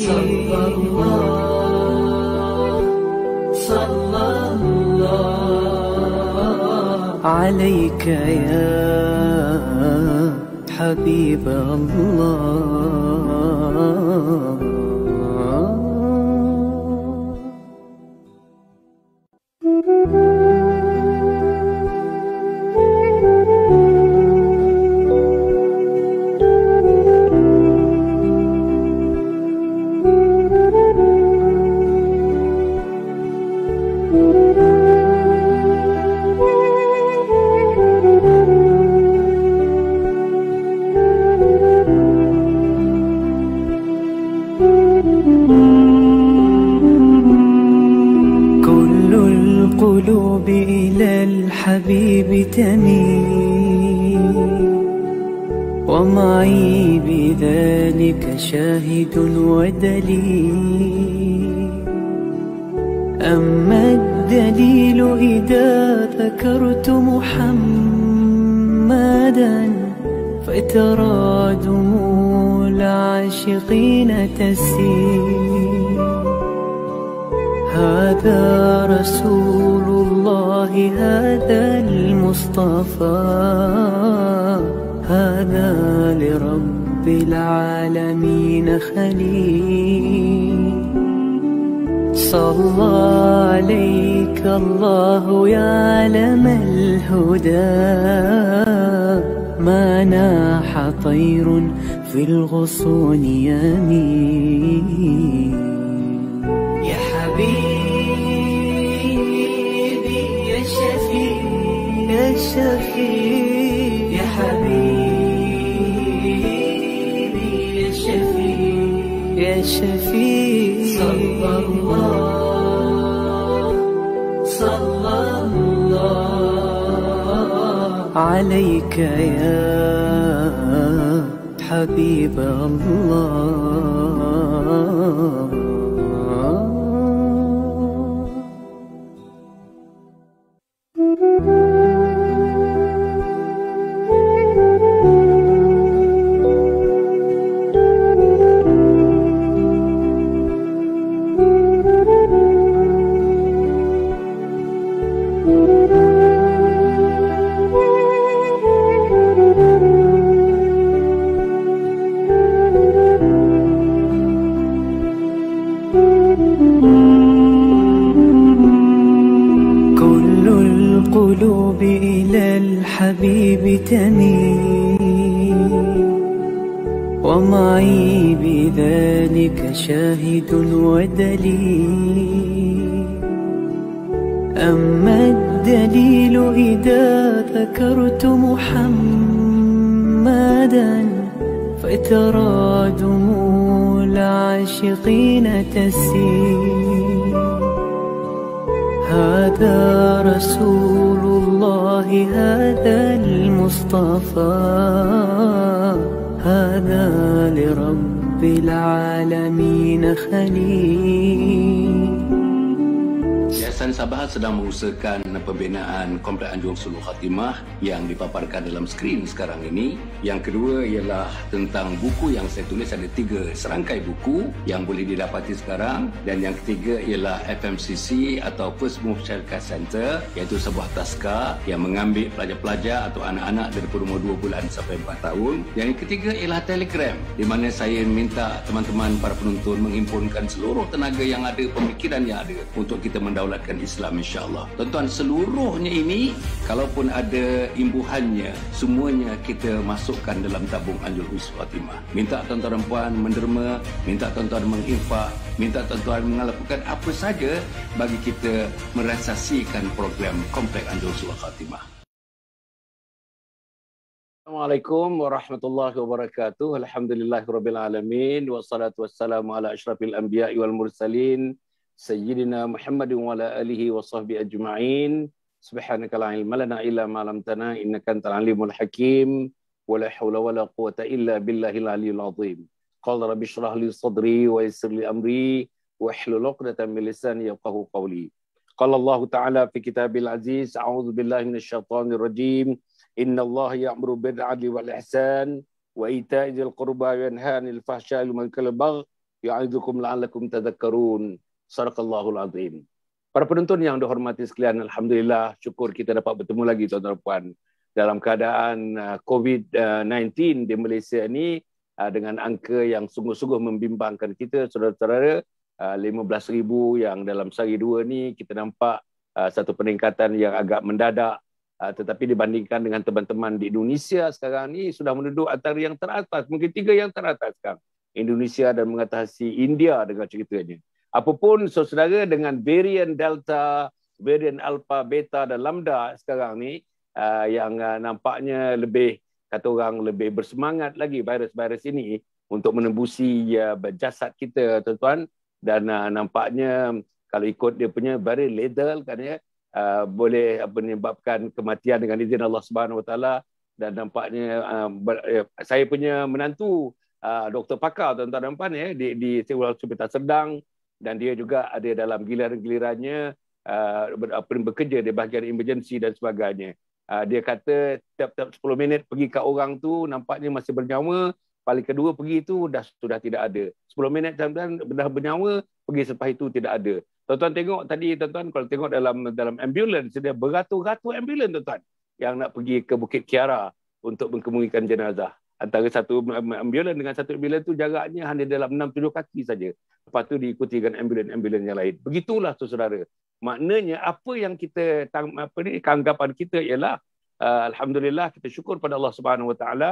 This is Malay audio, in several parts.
صلى الله صلى الله عليك يا حبيب الله حبيبي تميل ومعي بذلك شاهد ودليل أما الدليل إذا ذكرت محمدا فترى دموع العاشقين تسيل هذا رسول الله هذا المصطفى هذا لرب العالمين خليل صلى عليك الله يا علم الهدى ما ناح طير في الغصون يمين الشفيع يا حبيبي يا شفيع يا شفيع صلى الله صلى الله عليك يا حبيب الله you. Sabah sedang mengusahakan pembinaan Komplek Anjung Seluruh Khatimah yang dipaparkan dalam skrin sekarang ini. Yang kedua ialah tentang buku yang saya tulis. Ada tiga serangkai buku yang boleh didapati sekarang. Dan yang ketiga ialah FMCC atau First Move Syarikat Center iaitu sebuah taska yang mengambil pelajar-pelajar atau anak-anak dari umur dua bulan sampai empat tahun. Yang ketiga ialah Telegram di mana saya minta teman-teman para penonton menghimpunkan seluruh tenaga yang ada, pemikiran yang ada untuk kita mendaulatkan Islam Islam insyaAllah. Tuan-tuan, seluruhnya ini, kalaupun ada imbuhannya, semuanya kita masukkan dalam tabung Anjur Husu Fatimah. Minta tuan-tuan perempuan menderma, minta tuan-tuan menginfak, minta tuan-tuan melakukan apa saja bagi kita merasasikan program Komplek Anjur Husu Fatimah. Assalamualaikum warahmatullahi wabarakatuh. Alhamdulillahirabbil alamin wassalatu wassalamu ala asyrafil anbiya'i wal mursalin سيدنا محمد وعلى آله وصحبه أجمعين سبحانك لا علم لنا إلا ما علمتنا إنك أنت العليم الحكيم ولا حول ولا قوة إلا بالله العلي العظيم قال رب اشرح لي صدري ويسر لي أمري واحلل عقدة من لساني يفقه قولي قال الله تعالى في كتاب العزيز أعوذ بالله من الشيطان الرجيم إن الله يأمر بالعدل والإحسان وإيتاء ذي القربى وينهى عن الفحشاء والمنكر والبغي يعظكم لعلكم تذكرون Sarakallahul Azim. Para penonton yang dihormati sekalian, Alhamdulillah, syukur kita dapat bertemu lagi tuan-tuan dan puan. Dalam keadaan uh, COVID-19 di Malaysia ini, uh, dengan angka yang sungguh-sungguh membimbangkan kita, saudara-saudara, uh, ribu yang dalam sehari dua ni kita nampak satu peningkatan yang agak mendadak. Tetapi dibandingkan dengan teman-teman di Indonesia sekarang ini sudah menduduk antara yang teratas, mungkin tiga yang teratas sekarang. Indonesia dan mengatasi India dengan ceritanya. Apapun saudara dengan varian Delta, varian Alpha, Beta dan Lambda sekarang ni uh, yang uh, nampaknya lebih kata orang lebih bersemangat lagi virus-virus ini untuk menembusi uh, jasad kita tuan-tuan dan uh, nampaknya kalau ikut dia punya very lethal kan ya uh, boleh menyebabkan kematian dengan izin Allah Subhanahu Wa Taala dan nampaknya uh, eh, saya punya menantu uh, doktor pakar tuan-tuan dan puan ya di di Hospital Serdang dan dia juga ada dalam giliran-gilirannya uh, bekerja di bahagian emergency dan sebagainya. Uh, dia kata setiap 10 minit pergi ke orang tu nampaknya masih bernyawa, paling kedua pergi itu dah sudah tidak ada. 10 minit kemudian tuan dah bernyawa, pergi selepas itu tidak ada. Tuan-tuan tengok tadi tuan-tuan kalau tengok dalam dalam ambulans dia beratus-ratus ambulans tuan-tuan yang nak pergi ke Bukit Kiara untuk mengemukakan jenazah antara satu ambulans dengan satu ambulans tu jaraknya hanya dalam 6 7 kaki saja. Lepas tu diikuti dengan ambulans-ambulans yang lain. Begitulah tu saudara. Maknanya apa yang kita apa ni keanggapan kita ialah uh, alhamdulillah kita syukur pada Allah Subhanahu Wa Taala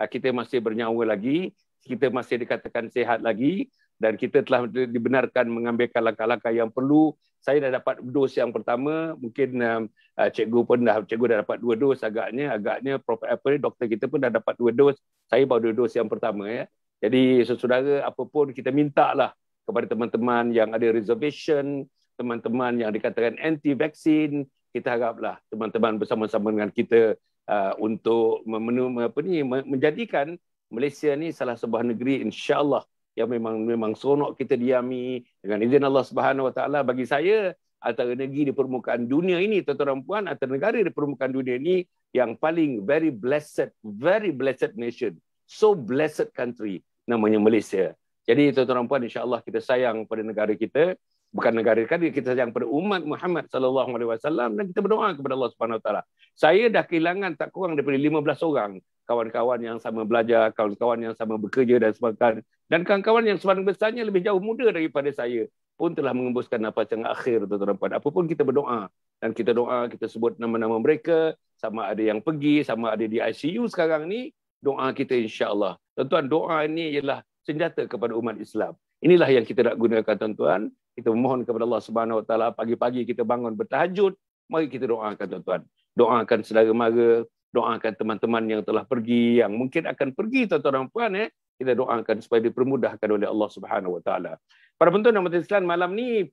ah, kita masih bernyawa lagi, kita masih dikatakan sehat lagi, dan kita telah dibenarkan mengambilkan langkah-langkah yang perlu. Saya dah dapat dos yang pertama, mungkin um, uh, cikgu pun dah cikgu dah dapat dua dos agaknya, agaknya prof apa ni, doktor kita pun dah dapat dua dos. Saya baru dua dos yang pertama ya. Jadi saudara apa pun kita mintalah kepada teman-teman yang ada reservation, teman-teman yang dikatakan anti vaksin, kita haraplah teman-teman bersama-sama dengan kita uh, untuk memenuhi apa ni menjadikan Malaysia ni salah sebuah negeri insya-Allah yang memang memang seronok kita diami dengan izin Allah Subhanahu Wa Taala bagi saya antara negeri di permukaan dunia ini tuan-tuan dan puan antara negara di permukaan dunia ini yang paling very blessed very blessed nation so blessed country namanya Malaysia. Jadi tuan-tuan dan puan insya-Allah kita sayang pada negara kita bukan negara kita kita sayang pada umat Muhammad sallallahu alaihi wasallam dan kita berdoa kepada Allah Subhanahu taala. Saya dah kehilangan tak kurang daripada 15 orang kawan-kawan yang sama belajar, kawan-kawan yang sama bekerja dan sebagainya. Dan kawan-kawan yang sebenarnya besarnya lebih jauh muda daripada saya pun telah mengembuskan nafas yang akhir tuan-tuan Apapun kita berdoa dan kita doa, kita sebut nama-nama mereka, sama ada yang pergi, sama ada di ICU sekarang ni, doa kita insya-Allah. Tuan-tuan, doa ini ialah senjata kepada umat Islam. Inilah yang kita nak gunakan tuan-tuan. Kita memohon kepada Allah Subhanahu Wa pagi-pagi kita bangun bertahajud, mari kita doakan tuan-tuan. Doakan saudara mara, doakan teman-teman yang telah pergi yang mungkin akan pergi tuan-tuan dan puan eh kita doakan supaya dipermudahkan oleh Allah Subhanahu Wa Taala. Para penonton dan Islam malam ni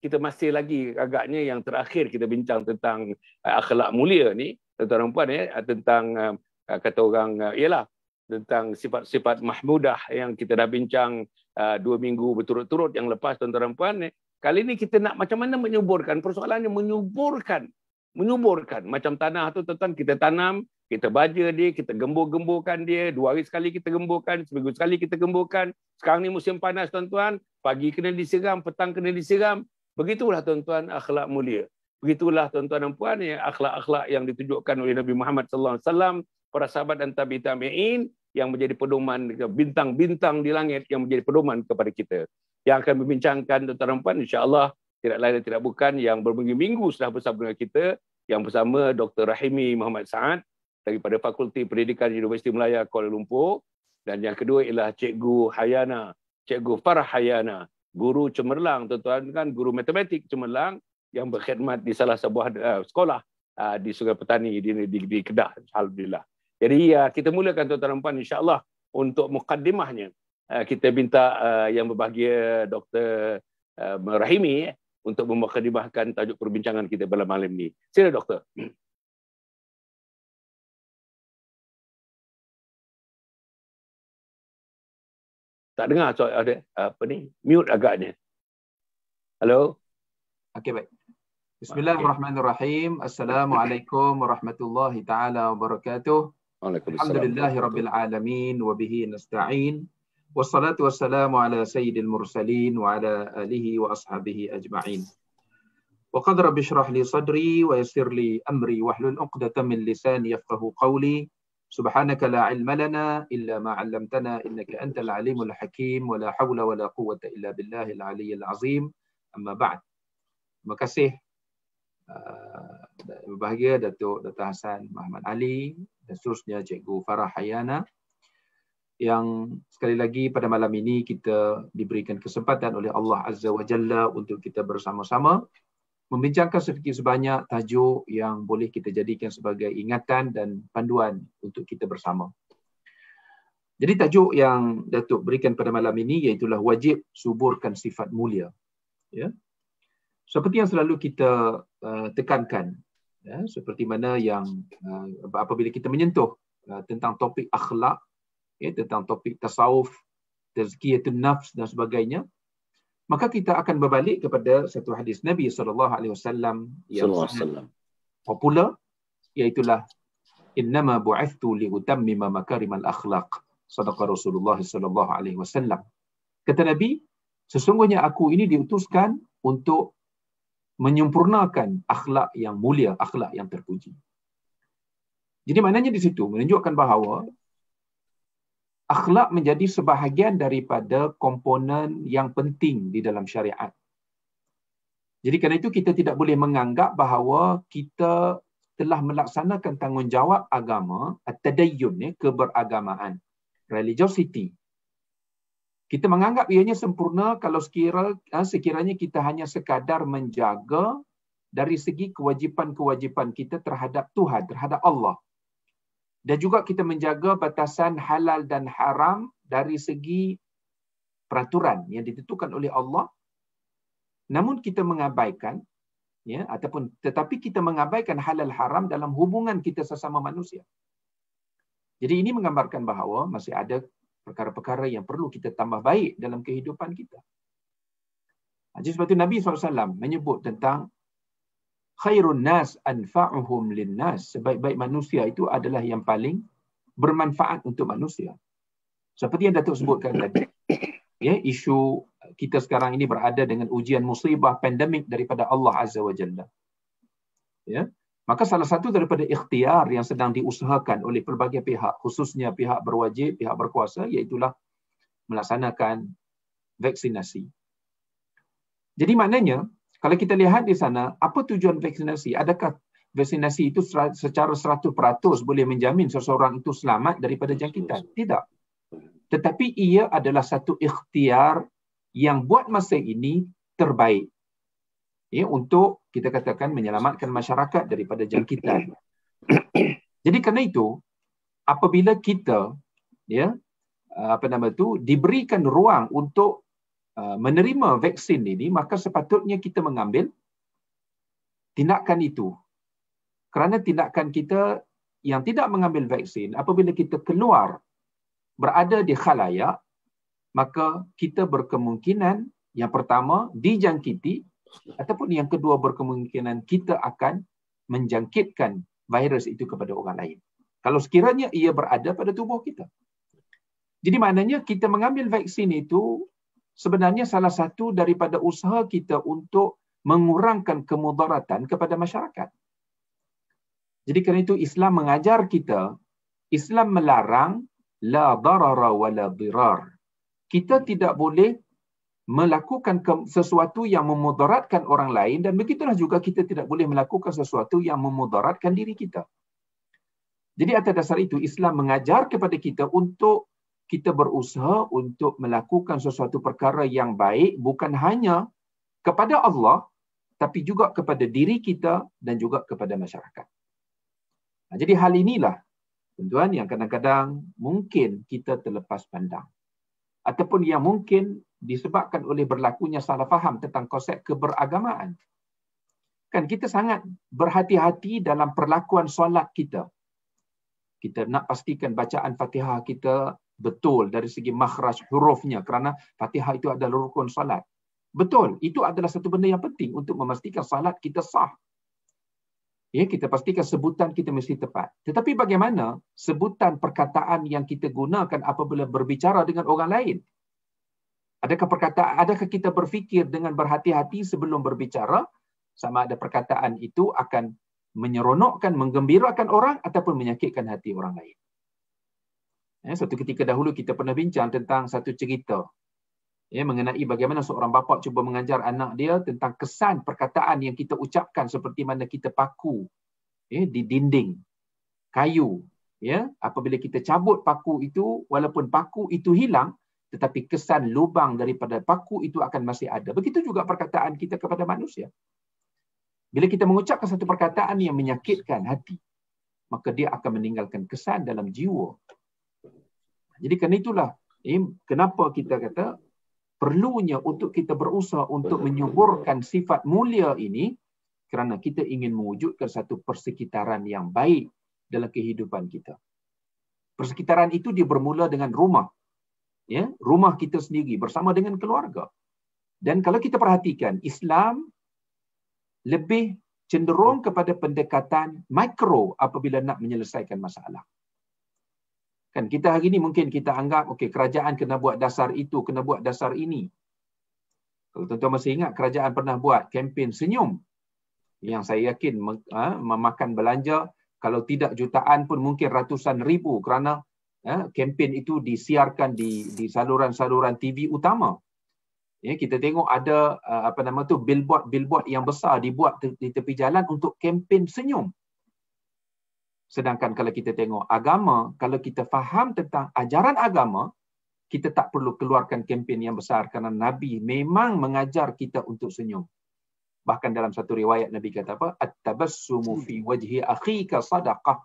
kita masih lagi agaknya yang terakhir kita bincang tentang uh, akhlak mulia ni tuan-tuan dan puan eh, eh tentang uh, kata orang ialah tentang sifat-sifat mahmudah yang kita dah bincang uh, dua minggu berturut-turut yang lepas tuan-tuan dan puan eh. Kali ini kita nak macam mana menyuburkan persoalannya menyuburkan menyuburkan macam tanah tu tuan kita tanam kita baja dia kita gembur-gemburkan dia dua hari sekali kita gemburkan seminggu sekali kita gemburkan sekarang ni musim panas tuan-tuan pagi kena disiram petang kena disiram begitulah tuan-tuan akhlak mulia begitulah tuan-tuan dan puan ya akhlak-akhlak yang ditunjukkan oleh Nabi Muhammad sallallahu alaihi wasallam para sahabat dan tabi tabi'in yang menjadi pedoman ke bintang-bintang di langit yang menjadi pedoman kepada kita yang akan membincangkan tuan-tuan dan puan insyaallah tidak lain dan tidak bukan yang berminggu-minggu sudah bersama dengan kita yang bersama Dr. Rahimi Muhammad Saad daripada Fakulti Pendidikan Universiti Melayu Kuala Lumpur dan yang kedua ialah Cikgu Hayana, Cikgu Farah Hayana, guru cemerlang tuan-tuan kan guru matematik cemerlang yang berkhidmat di salah sebuah uh, sekolah uh, di Sungai Petani di, di, di Kedah alhamdulillah. Jadi uh, kita mulakan tuan-tuan dan puan insya-Allah untuk mukadimahnya Uh, eh, kita minta uh, yang berbahagia Dr. Uh, Rahimi untuk memakadimahkan tajuk perbincangan kita pada malam ini. Sila doktor. Tak dengar so ada apa ni? Mute agaknya. Hello. Okay baik. Bismillahirrahmanirrahim. Assalamualaikum warahmatullahi taala wabarakatuh. Alhamdulillahirabbil alamin wa bihi nasta'in. والصلاة والسلام على سيد المرسلين وعلى آله وأصحابه أجمعين وقد رب اشرح لي صدري ويسر لي أمري واحلل عقدة من لساني يفقه قولي سبحانك لا علم لنا إلا ما علمتنا إنك أنت العليم الحكيم ولا حول ولا قوة إلا بالله العلي العظيم أما بعد مكسيه آه، Bahagia uh, berbahagia Datuk Dr. Hasan Muhammad Ali dan seterusnya Cikgu Farah Hayana yang sekali lagi pada malam ini kita diberikan kesempatan oleh Allah Azza wa Jalla untuk kita bersama-sama membincangkan sedikit sebanyak tajuk yang boleh kita jadikan sebagai ingatan dan panduan untuk kita bersama. Jadi tajuk yang Datuk berikan pada malam ini iaitu wajib suburkan sifat mulia. Ya. Seperti yang selalu kita uh, tekankan ya seperti mana yang uh, apabila kita menyentuh uh, tentang topik akhlak ya, tentang topik tasawuf, tazkiyatun nafs dan sebagainya, maka kita akan berbalik kepada satu hadis Nabi sallallahu alaihi wasallam yang sangat popular iaitu innama bu'ithtu li utammima makarimal akhlaq sadaqa Rasulullah sallallahu alaihi wasallam kata Nabi sesungguhnya aku ini diutuskan untuk menyempurnakan akhlak yang mulia akhlak yang terpuji jadi maknanya di situ menunjukkan bahawa akhlak menjadi sebahagian daripada komponen yang penting di dalam syariat. Jadi kerana itu kita tidak boleh menganggap bahawa kita telah melaksanakan tanggungjawab agama at-tadayyun ni ya, keberagamaan religiosity. Kita menganggap ianya sempurna kalau sekira, ha, sekiranya kita hanya sekadar menjaga dari segi kewajipan-kewajipan kita terhadap Tuhan, terhadap Allah dan juga kita menjaga batasan halal dan haram dari segi peraturan yang ditentukan oleh Allah namun kita mengabaikan ya ataupun tetapi kita mengabaikan halal haram dalam hubungan kita sesama manusia jadi ini menggambarkan bahawa masih ada perkara-perkara yang perlu kita tambah baik dalam kehidupan kita. Ha, jadi sebab itu Nabi SAW menyebut tentang khairun nas anfa'uhum linnas. Sebaik-baik manusia itu adalah yang paling bermanfaat untuk manusia. Seperti yang Datuk sebutkan tadi. Ya, isu kita sekarang ini berada dengan ujian musibah pandemik daripada Allah Azza wa Jalla. Ya. Maka salah satu daripada ikhtiar yang sedang diusahakan oleh pelbagai pihak, khususnya pihak berwajib, pihak berkuasa, iaitulah melaksanakan vaksinasi. Jadi maknanya, kalau kita lihat di sana, apa tujuan vaksinasi? Adakah vaksinasi itu secara 100% boleh menjamin seseorang itu selamat daripada jangkitan? Tidak. Tetapi ia adalah satu ikhtiar yang buat masa ini terbaik. Ya, untuk kita katakan menyelamatkan masyarakat daripada jangkitan. Jadi kerana itu, apabila kita ya apa nama tu diberikan ruang untuk Uh, menerima vaksin ini maka sepatutnya kita mengambil tindakan itu kerana tindakan kita yang tidak mengambil vaksin apabila kita keluar berada di khalayak maka kita berkemungkinan yang pertama dijangkiti ataupun yang kedua berkemungkinan kita akan menjangkitkan virus itu kepada orang lain kalau sekiranya ia berada pada tubuh kita jadi maknanya kita mengambil vaksin itu sebenarnya salah satu daripada usaha kita untuk mengurangkan kemudaratan kepada masyarakat. Jadi kerana itu Islam mengajar kita, Islam melarang la darara wa la dirar. Kita tidak boleh melakukan sesuatu yang memudaratkan orang lain dan begitulah juga kita tidak boleh melakukan sesuatu yang memudaratkan diri kita. Jadi atas dasar itu Islam mengajar kepada kita untuk kita berusaha untuk melakukan sesuatu perkara yang baik bukan hanya kepada Allah tapi juga kepada diri kita dan juga kepada masyarakat. Nah, jadi hal inilah tuan yang kadang-kadang mungkin kita terlepas pandang ataupun yang mungkin disebabkan oleh berlakunya salah faham tentang konsep keberagamaan. Kan kita sangat berhati-hati dalam perlakuan solat kita. Kita nak pastikan bacaan Fatihah kita betul dari segi makhraj hurufnya kerana Fatihah itu adalah rukun salat. Betul, itu adalah satu benda yang penting untuk memastikan salat kita sah. Ya, kita pastikan sebutan kita mesti tepat. Tetapi bagaimana sebutan perkataan yang kita gunakan apabila berbicara dengan orang lain? Adakah perkataan adakah kita berfikir dengan berhati-hati sebelum berbicara sama ada perkataan itu akan menyeronokkan, menggembirakan orang ataupun menyakitkan hati orang lain? Ya, satu ketika dahulu kita pernah bincang tentang satu cerita ya, mengenai bagaimana seorang bapa cuba mengajar anak dia tentang kesan perkataan yang kita ucapkan seperti mana kita paku ya, di dinding kayu. Ya, apabila kita cabut paku itu, walaupun paku itu hilang, tetapi kesan lubang daripada paku itu akan masih ada. Begitu juga perkataan kita kepada manusia. Bila kita mengucapkan satu perkataan yang menyakitkan hati, maka dia akan meninggalkan kesan dalam jiwa jadi kerana itulah eh, kenapa kita kata perlunya untuk kita berusaha untuk menyuburkan sifat mulia ini kerana kita ingin mewujudkan satu persekitaran yang baik dalam kehidupan kita. Persekitaran itu dia bermula dengan rumah. Ya, rumah kita sendiri bersama dengan keluarga. Dan kalau kita perhatikan Islam lebih cenderung kepada pendekatan mikro apabila nak menyelesaikan masalah. Kan kita hari ini mungkin kita anggap okey kerajaan kena buat dasar itu, kena buat dasar ini. Kalau tuan-tuan masih ingat kerajaan pernah buat kempen senyum yang saya yakin ha, memakan belanja kalau tidak jutaan pun mungkin ratusan ribu kerana eh, kempen itu disiarkan di di saluran-saluran TV utama. Ya, kita tengok ada uh, apa nama tu billboard-billboard yang besar dibuat di tepi jalan untuk kempen senyum. Sedangkan kalau kita tengok agama, kalau kita faham tentang ajaran agama, kita tak perlu keluarkan kempen yang besar kerana Nabi memang mengajar kita untuk senyum. Bahkan dalam satu riwayat Nabi kata apa? At-tabassumu fi wajhi akhika sadaqah.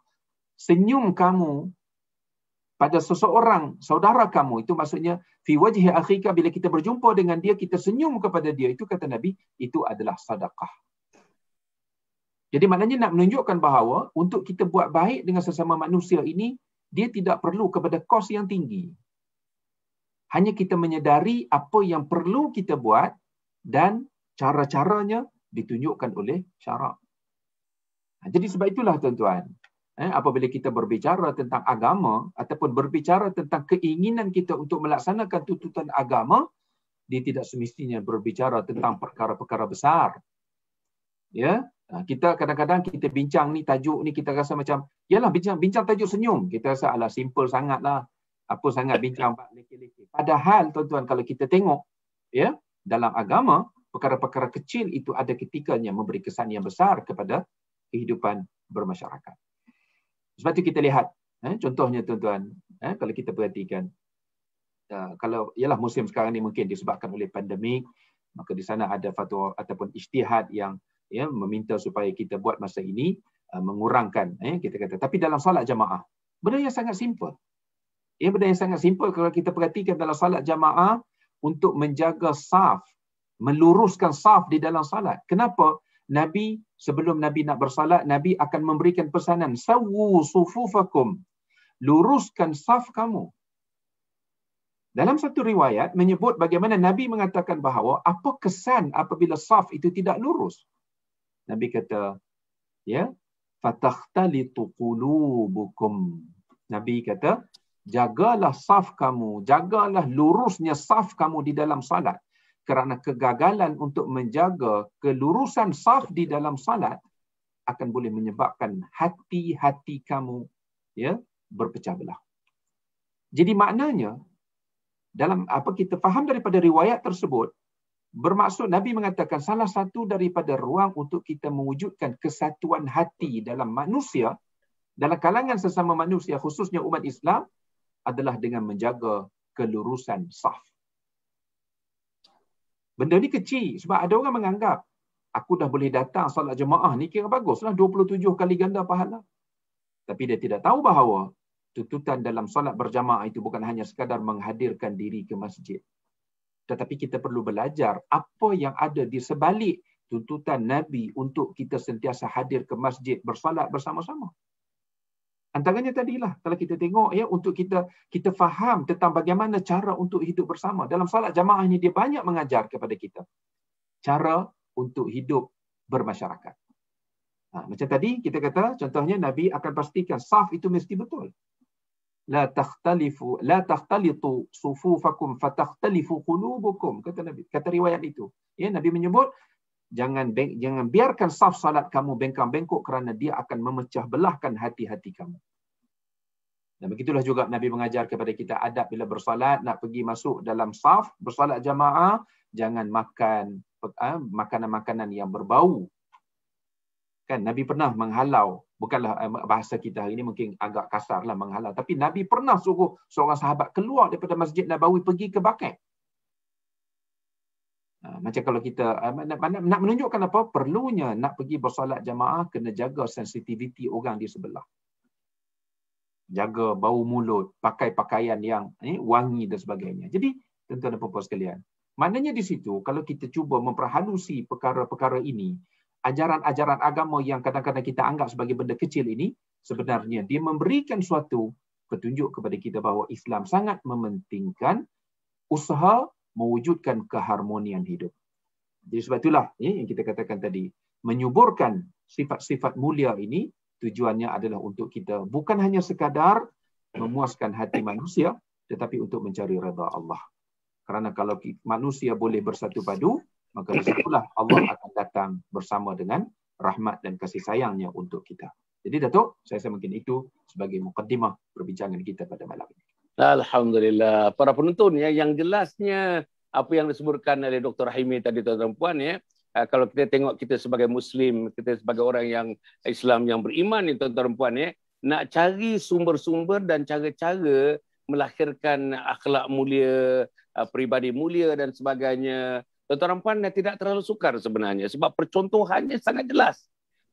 Senyum kamu pada seseorang saudara kamu itu maksudnya fi wajhi akhika bila kita berjumpa dengan dia kita senyum kepada dia itu kata Nabi itu adalah sedekah. Jadi maknanya nak menunjukkan bahawa untuk kita buat baik dengan sesama manusia ini, dia tidak perlu kepada kos yang tinggi. Hanya kita menyedari apa yang perlu kita buat dan cara-caranya ditunjukkan oleh syarak. Ha, jadi sebab itulah tuan-tuan, eh, apabila kita berbicara tentang agama ataupun berbicara tentang keinginan kita untuk melaksanakan tuntutan agama, dia tidak semestinya berbicara tentang perkara-perkara besar. Ya, Ah, kita kadang-kadang kita bincang ni tajuk ni kita rasa macam yalah bincang bincang tajuk senyum kita rasa alah simple sangatlah apa sangat bincang padahal tuan-tuan kalau kita tengok ya dalam agama perkara-perkara kecil itu ada ketikanya memberi kesan yang besar kepada kehidupan bermasyarakat sebab itu kita lihat eh, contohnya tuan-tuan eh, kalau kita perhatikan uh, kalau ialah musim sekarang ni mungkin disebabkan oleh pandemik maka di sana ada fatwa ataupun ijtihad yang ya meminta supaya kita buat masa ini uh, mengurangkan ya kita kata tapi dalam solat jemaah benda yang sangat simple ya benda yang sangat simple kalau kita perhatikan dalam solat jemaah untuk menjaga saf meluruskan saf di dalam solat kenapa nabi sebelum nabi nak bersolat nabi akan memberikan pesanan sawu sufufakum luruskan saf kamu dalam satu riwayat menyebut bagaimana Nabi mengatakan bahawa apa kesan apabila saf itu tidak lurus. Nabi kata, ya, fatakhtalitu qulubukum. Nabi kata, jagalah saf kamu, jagalah lurusnya saf kamu di dalam salat. Kerana kegagalan untuk menjaga kelurusan saf di dalam salat akan boleh menyebabkan hati-hati kamu ya berpecah belah. Jadi maknanya dalam apa kita faham daripada riwayat tersebut Bermaksud Nabi mengatakan salah satu daripada ruang untuk kita mewujudkan kesatuan hati dalam manusia, dalam kalangan sesama manusia khususnya umat Islam adalah dengan menjaga kelurusan sah. Benda ni kecil sebab ada orang menganggap aku dah boleh datang solat jemaah ni kira baguslah 27 kali ganda pahala. Tapi dia tidak tahu bahawa tuntutan dalam solat berjamaah itu bukan hanya sekadar menghadirkan diri ke masjid tetapi kita perlu belajar apa yang ada di sebalik tuntutan Nabi untuk kita sentiasa hadir ke masjid bersolat bersama-sama. Antaranya tadilah kalau kita tengok ya untuk kita kita faham tentang bagaimana cara untuk hidup bersama. Dalam solat jamaah ini dia banyak mengajar kepada kita cara untuk hidup bermasyarakat. Ha, macam tadi kita kata contohnya Nabi akan pastikan saf itu mesti betul la takhtalifu la takhtalitu sufufakum fatakhtalifu qulubukum kata nabi kata riwayat itu ya nabi menyebut jangan jangan biarkan saf salat kamu bengkang-bengkok kerana dia akan memecah belahkan hati-hati kamu dan begitulah juga nabi mengajar kepada kita adab bila bersolat nak pergi masuk dalam saf bersolat jamaah jangan makan eh, makanan-makanan yang berbau kan Nabi pernah menghalau bukanlah eh, bahasa kita hari ini mungkin agak kasarlah menghalau tapi Nabi pernah suruh seorang sahabat keluar daripada Masjid Nabawi pergi ke Bakar ha, macam kalau kita eh, nak, menunjukkan apa perlunya nak pergi bersolat jamaah kena jaga sensitiviti orang di sebelah jaga bau mulut pakai pakaian yang eh, wangi dan sebagainya jadi tuan-tuan dan puan-puan sekalian maknanya di situ kalau kita cuba memperhalusi perkara-perkara ini ajaran-ajaran agama yang kadang-kadang kita anggap sebagai benda kecil ini sebenarnya dia memberikan suatu petunjuk kepada kita bahawa Islam sangat mementingkan usaha mewujudkan keharmonian hidup. Jadi sebab itulah ya, yang kita katakan tadi, menyuburkan sifat-sifat mulia ini tujuannya adalah untuk kita bukan hanya sekadar memuaskan hati manusia tetapi untuk mencari redha Allah. Kerana kalau manusia boleh bersatu padu, maka disitulah Allah akan datang bersama dengan rahmat dan kasih sayangnya untuk kita. Jadi Datuk, saya rasa mungkin itu sebagai mukadimah perbincangan kita pada malam ini. Alhamdulillah. Para penonton ya, yang jelasnya apa yang disebutkan oleh Dr. Rahimi tadi tuan dan puan ya, eh, kalau kita tengok kita sebagai muslim, kita sebagai orang yang Islam yang beriman ni tuan dan puan ya, nak cari sumber-sumber dan cara-cara melahirkan akhlak mulia, eh, peribadi mulia dan sebagainya, Tuan-tuan dan puan, tidak terlalu sukar sebenarnya sebab percontohannya sangat jelas.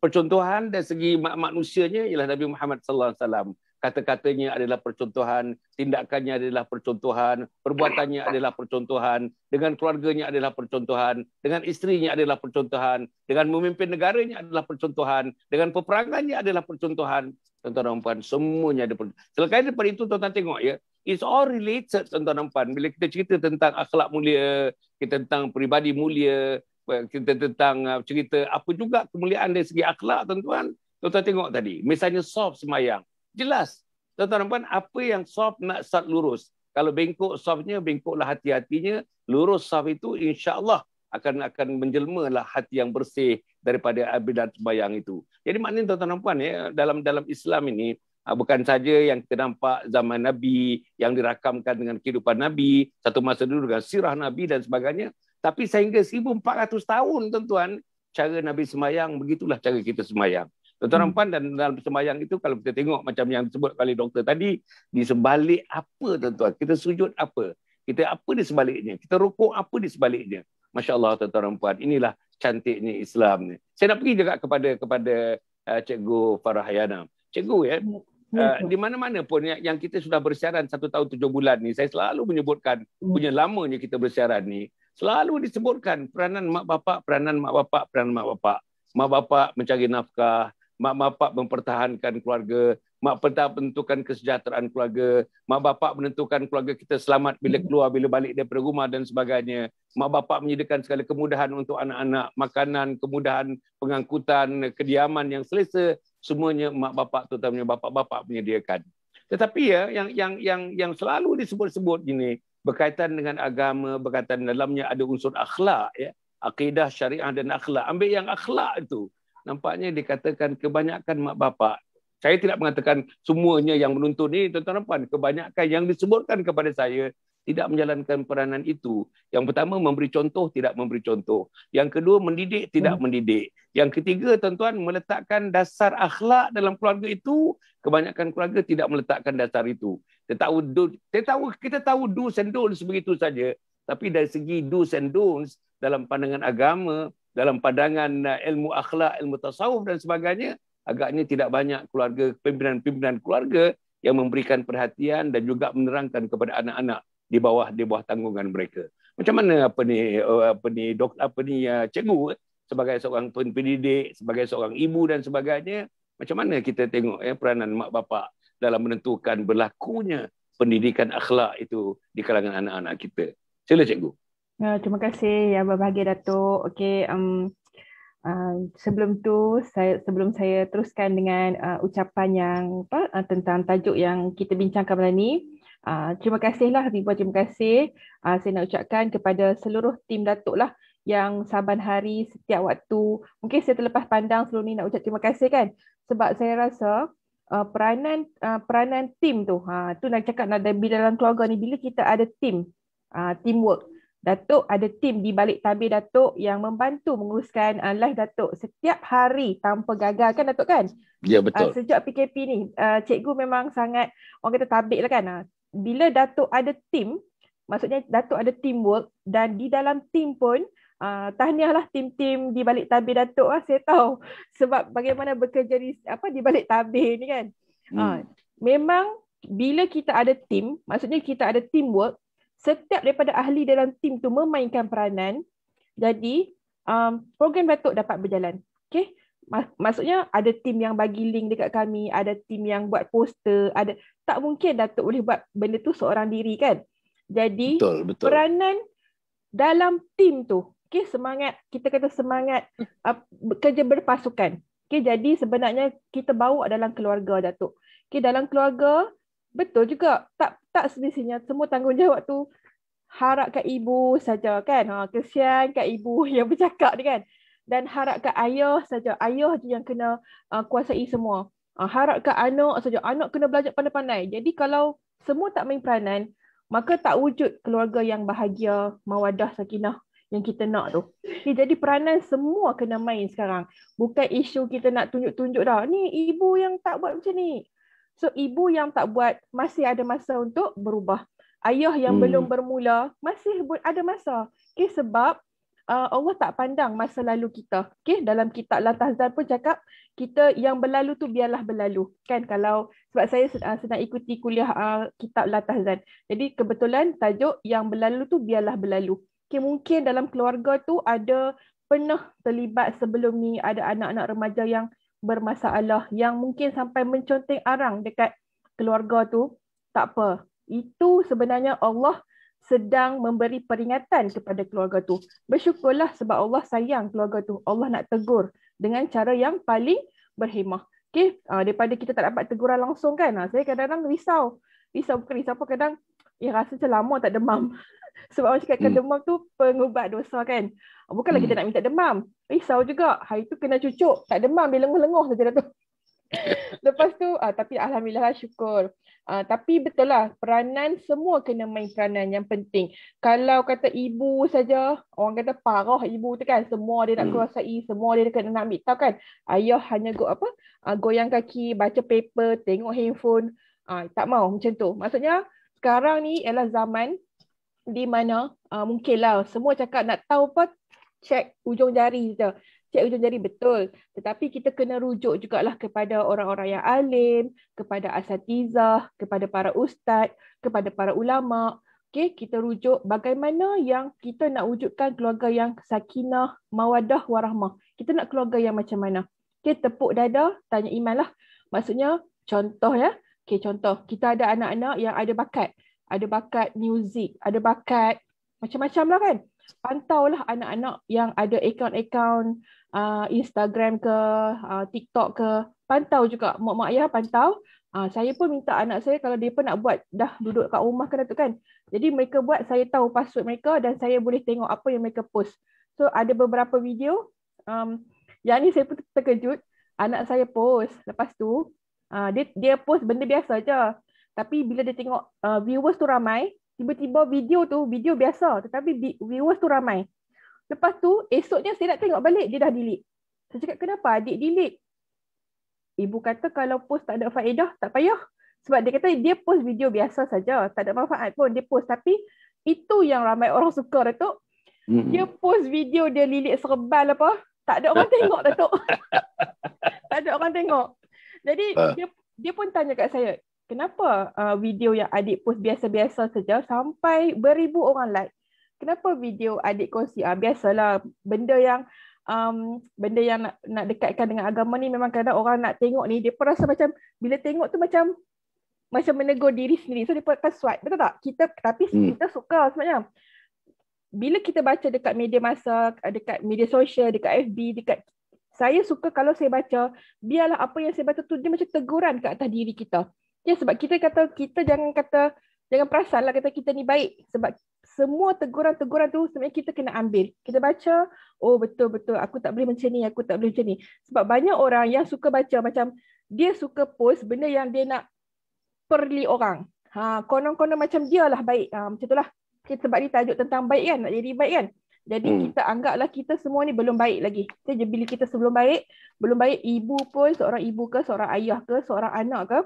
Percontohan dari segi manusianya ialah Nabi Muhammad sallallahu alaihi wasallam. Kata-katanya adalah percontohan, tindakannya adalah percontohan, perbuatannya adalah percontohan, dengan keluarganya adalah percontohan, dengan istrinya adalah percontohan, dengan memimpin negaranya adalah percontohan, dengan peperangannya adalah percontohan. Tuan-tuan dan puan, semuanya ada percontohan. Selain daripada itu, tuan-tuan tengok ya, It's all related tuan-tuan nampan. Bila kita cerita tentang akhlak mulia, kita tentang peribadi mulia, kita tentang uh, cerita apa juga kemuliaan dari segi akhlak tuan-tuan. Tuan-tuan tengok tadi. Misalnya soft semayang. Jelas. Tuan-tuan nampan apa yang soft nak start lurus. Kalau bengkok softnya, bengkoklah hati-hatinya. Lurus soft itu insyaAllah akan akan menjelma lah hati yang bersih daripada abidat semayang itu. Jadi maknanya tuan-tuan nampan ya, dalam dalam Islam ini, Ha, bukan saja yang kita nampak zaman Nabi yang dirakamkan dengan kehidupan Nabi satu masa dulu dengan sirah Nabi dan sebagainya tapi sehingga 1400 tahun tuan-tuan cara Nabi semayang begitulah cara kita semayang tuan-tuan hmm. dan dalam semayang itu kalau kita tengok macam yang disebut oleh doktor tadi di sebalik apa tuan-tuan kita sujud apa kita apa di sebaliknya kita rukuk apa di sebaliknya masya-Allah tuan-tuan inilah cantiknya Islam ni saya nak pergi juga kepada kepada uh, cikgu Farah Hayana Cikgu ya, uh, di mana-mana pun yang, yang kita sudah bersiaran satu tahun tujuh bulan ni, saya selalu menyebutkan hmm. punya lamanya kita bersiaran ni, selalu disebutkan peranan mak bapak, peranan mak bapak, peranan mak bapak. Mak bapak mencari nafkah, mak bapak mempertahankan keluarga, mak bapak menentukan kesejahteraan keluarga, mak bapak menentukan keluarga kita selamat bila hmm. keluar, bila balik daripada rumah dan sebagainya. Mak bapak menyediakan segala kemudahan untuk anak-anak, makanan, kemudahan pengangkutan, kediaman yang selesa semuanya mak bapak terutamanya bapak-bapak menyediakan. Tetapi ya yang yang yang yang selalu disebut-sebut ini berkaitan dengan agama, berkaitan dalamnya ada unsur akhlak ya, akidah, syariah dan akhlak. Ambil yang akhlak itu. Nampaknya dikatakan kebanyakan mak bapak saya tidak mengatakan semuanya yang menuntut ini tuan-tuan kebanyakan yang disebutkan kepada saya tidak menjalankan peranan itu. Yang pertama memberi contoh tidak memberi contoh. Yang kedua mendidik tidak hmm. mendidik. Yang ketiga tuan-tuan meletakkan dasar akhlak dalam keluarga itu, kebanyakan keluarga tidak meletakkan dasar itu. Kita tahu do, kita tahu kita tahu do and don't sebegitu saja, tapi dari segi do and don'ts dalam pandangan agama, dalam pandangan eh, ilmu akhlak, ilmu tasawuf dan sebagainya, agaknya tidak banyak keluarga pimpinan-pimpinan keluarga yang memberikan perhatian dan juga menerangkan kepada anak-anak di bawah di bawah tanggungan mereka. Macam mana apa ni eh, apa ni dok apa ni eh, cikgu eh? sebagai seorang pendidik, sebagai seorang ibu dan sebagainya, macam mana kita tengok ya peranan mak bapak dalam menentukan berlakunya pendidikan akhlak itu di kalangan anak-anak kita. Sila cikgu. Ya, terima kasih ya berbahagia Datuk. Okey, um, Uh, sebelum tu saya sebelum saya teruskan dengan uh, ucapan yang apa uh, tentang tajuk yang kita bincangkan malam ni terima kasihlah ribuan terima kasih uh, saya nak ucapkan kepada seluruh tim Datuk lah yang saban hari setiap waktu mungkin saya terlepas pandang sebelum ni nak ucap terima kasih kan sebab saya rasa uh, peranan uh, peranan tim tu ha tu nak cakap nak bila dalam keluarga ni bila kita ada tim uh, teamwork Datuk ada tim di balik tabir Datuk yang membantu menguruskan uh, live Datuk setiap hari tanpa gagal kan Datuk kan? Ya betul. Uh, sejak PKP ni uh, cikgu memang sangat orang kata tabik lah kan. Uh, bila Datuk ada team, maksudnya Datuk ada teamwork dan di dalam team pun uh, tahniahlah tim-tim di balik tabir Datuk lah, saya tahu sebab bagaimana bekerja di apa di balik tabir ni kan. Hmm. Uh, memang bila kita ada tim, maksudnya kita ada teamwork, setiap daripada ahli dalam tim tu memainkan peranan, jadi um, program Datuk dapat berjalan. Okay? maksudnya ada tim yang bagi link dekat kami, ada tim yang buat poster, ada tak mungkin Datuk boleh buat benda tu seorang diri kan. Jadi betul, betul. peranan dalam tim tu, okay, semangat kita kata semangat uh, kerja berpasukan. Okay, jadi sebenarnya kita bawa dalam keluarga Datuk. Okay, dalam keluarga betul juga tak tak sebenarnya semua tanggungjawab tu harap kat ibu saja kan. Ha, kesian kat ibu yang bercakap ni kan dan harapkan ayah saja ayah je yang kena uh, kuasai semua uh, harapkan anak saja anak kena belajar pandai-pandai jadi kalau semua tak main peranan maka tak wujud keluarga yang bahagia mawadah sakinah yang kita nak tu. Ni eh, jadi peranan semua kena main sekarang. Bukan isu kita nak tunjuk-tunjuk dah. Ni ibu yang tak buat macam ni. So ibu yang tak buat masih ada masa untuk berubah. Ayah yang hmm. belum bermula masih ada masa. Okay, sebab uh, Allah tak pandang masa lalu kita. Okay, dalam kitab Latazan pun cakap kita yang berlalu tu biarlah berlalu. Kan kalau sebab saya uh, sedang ikuti kuliah uh, kitab Latazan. Jadi kebetulan tajuk yang berlalu tu biarlah berlalu. Okay, mungkin dalam keluarga tu ada pernah terlibat sebelum ni ada anak-anak remaja yang bermasalah yang mungkin sampai menconteng arang dekat keluarga tu tak apa itu sebenarnya Allah sedang memberi peringatan kepada keluarga tu. Bersyukurlah sebab Allah sayang keluarga tu. Allah nak tegur dengan cara yang paling berhemah. Okey, ah, daripada kita tak dapat teguran langsung kan. Uh, saya kadang-kadang risau. Risau bukan risau apa kadang ya rasa macam tak demam. sebab orang cakap kan, hmm. demam tu pengubat dosa kan. Ah, bukanlah hmm. kita nak minta demam. Risau juga. Hari tu kena cucuk. Tak demam dia lenguh-lenguh saja dah tu. Lepas tu uh, tapi alhamdulillah lah syukur. Uh, tapi betul lah peranan semua kena main peranan yang penting. Kalau kata ibu saja orang kata parah ibu tu kan semua dia nak hmm. kuasai, hmm. semua dia kena nak ambil tahu kan. Ayah hanya go apa? Uh, goyang kaki, baca paper, tengok handphone. Uh, tak mau macam tu. Maksudnya sekarang ni ialah zaman di mana uh, mungkinlah semua cakap nak tahu apa check ujung jari saja. Cik Ujung jari betul. Tetapi kita kena rujuk juga lah kepada orang-orang yang alim, kepada asatizah, kepada para ustaz, kepada para ulama. Okey, kita rujuk bagaimana yang kita nak wujudkan keluarga yang sakinah, mawadah, warahmah. Kita nak keluarga yang macam mana? Okey, tepuk dada, tanya iman lah. Maksudnya, contoh ya. Okey, contoh. Kita ada anak-anak yang ada bakat. Ada bakat muzik, ada bakat macam-macam lah kan. Pantau lah anak-anak yang ada akaun-akaun uh, Instagram ke uh, TikTok ke pantau juga mak-mak ayah pantau uh, saya pun minta anak saya kalau depa nak buat dah duduk kat rumah kan tu kan jadi mereka buat saya tahu password mereka dan saya boleh tengok apa yang mereka post so ada beberapa video um, yang ni saya pun terkejut anak saya post lepas tu uh, dia dia post benda biasa aja tapi bila dia tengok uh, viewers tu ramai tiba-tiba video tu video biasa tetapi viewers tu ramai Lepas tu, esoknya saya nak tengok balik, dia dah delete. Saya cakap, kenapa adik delete? Ibu kata kalau post tak ada faedah, tak payah. Sebab dia kata dia post video biasa saja, tak ada manfaat pun dia post. Tapi itu yang ramai orang suka, Datuk. Hmm. Dia post video dia lilit serban apa, tak ada orang tengok, Datuk. tak ada orang tengok. Jadi ah. dia, dia pun tanya kat saya, kenapa uh, video yang adik post biasa-biasa saja sampai beribu orang like? kenapa video adik kongsi? Ah, biasalah benda yang um, benda yang nak, nak dekatkan dengan agama ni memang kadang orang nak tengok ni dia pun rasa macam bila tengok tu macam macam menegur diri sendiri. So dia pun akan swipe. Betul tak? Kita tapi hmm. kita suka sebenarnya. Bila kita baca dekat media masa, dekat media sosial, dekat FB, dekat saya suka kalau saya baca, biarlah apa yang saya baca tu dia macam teguran ke atas diri kita. Ya sebab kita kata kita jangan kata jangan perasanlah kata kita ni baik sebab semua teguran-teguran tu sebenarnya kita kena ambil. Kita baca, oh betul betul aku tak boleh macam ni, aku tak boleh macam ni. Sebab banyak orang yang suka baca macam dia suka post benda yang dia nak perli orang. Ha, konon-konon macam dia lah baik. Ha, macam itulah. Kita sebab ni tajuk tentang baik kan, nak jadi baik kan. Jadi hmm. kita anggaplah kita semua ni belum baik lagi. Jadi bila kita sebelum baik, belum baik ibu pun, seorang ibu ke, seorang ayah ke, seorang anak ke,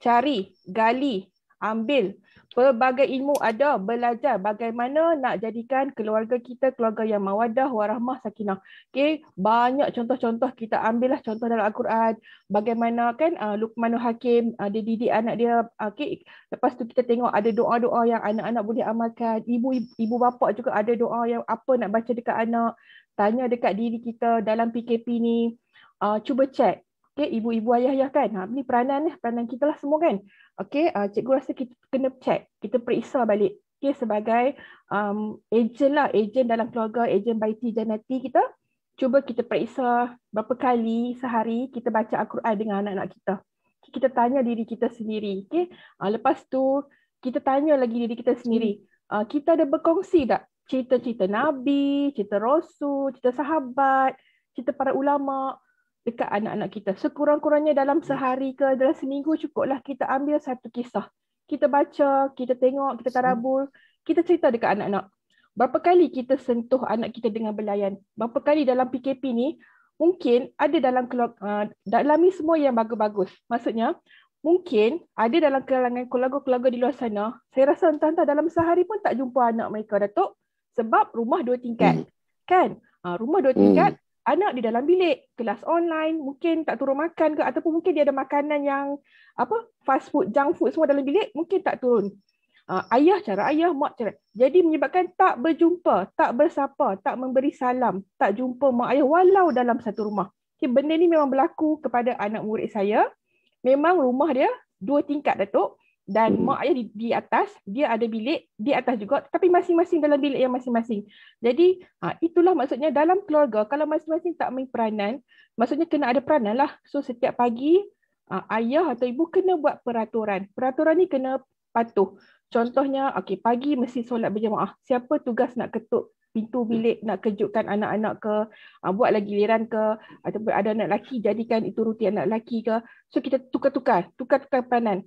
cari, gali, ambil pelbagai ilmu ada belajar bagaimana nak jadikan keluarga kita keluarga yang mawadah warahmah sakinah. Okey, banyak contoh-contoh kita ambil lah. contoh dalam Al-Quran. Bagaimana kan uh, Luqman Hakim uh, ah, dia didik anak dia ah, okey. Lepas tu kita tengok ada doa-doa yang anak-anak boleh amalkan. Ibu ibu bapa juga ada doa yang apa nak baca dekat anak. Tanya dekat diri kita dalam PKP ni. Uh, cuba check Okey, ibu-ibu ayah-ayah ya kan. Ha, ini peranan ni, peranan kita lah semua kan. Okey, uh, cikgu rasa kita kena check. Kita periksa balik. Okey, sebagai um, agent lah. Agent dalam keluarga, agent by T Janati kita. Cuba kita periksa berapa kali sehari kita baca Al-Quran dengan anak-anak kita. Okay, kita tanya diri kita sendiri. Okey, uh, lepas tu kita tanya lagi diri kita sendiri. Uh, kita ada berkongsi tak? Cerita-cerita Nabi, cerita Rasul, cerita sahabat, cerita para ulama, dekat anak-anak kita. Sekurang-kurangnya dalam sehari ke dalam seminggu cukuplah kita ambil satu kisah. Kita baca, kita tengok, kita tarabul kita cerita dekat anak-anak. Berapa kali kita sentuh anak kita dengan belayan? Berapa kali dalam PKP ni mungkin ada dalam keluarga, uh, dalam ni semua yang bagus-bagus. Maksudnya mungkin ada dalam kalangan keluarga-keluarga di luar sana. Saya rasa entah-entah dalam sehari pun tak jumpa anak mereka, Datuk. Sebab rumah dua tingkat. Hmm. Kan? Uh, rumah dua hmm. tingkat, hmm anak di dalam bilik, kelas online, mungkin tak turun makan ke ataupun mungkin dia ada makanan yang apa fast food, junk food semua dalam bilik, mungkin tak turun. Ah, ayah cara ayah, mak cara. Jadi menyebabkan tak berjumpa, tak bersapa, tak memberi salam, tak jumpa mak ayah walau dalam satu rumah. Okay, benda ni memang berlaku kepada anak murid saya. Memang rumah dia dua tingkat Datuk dan hmm. mak ayah di, di atas dia ada bilik di atas juga tapi masing-masing dalam bilik yang masing-masing jadi ha, itulah maksudnya dalam keluarga kalau masing-masing tak main peranan maksudnya kena ada peranan lah so setiap pagi ha, ayah atau ibu kena buat peraturan peraturan ni kena patuh contohnya okay pagi mesti solat berjemaah siapa tugas nak ketuk pintu hmm. bilik nak kejutkan anak-anak ke ha, buat lagi giliran ke ataupun ada anak lelaki jadikan itu rutin anak lelaki ke so kita tukar-tukar tukar-tukar peranan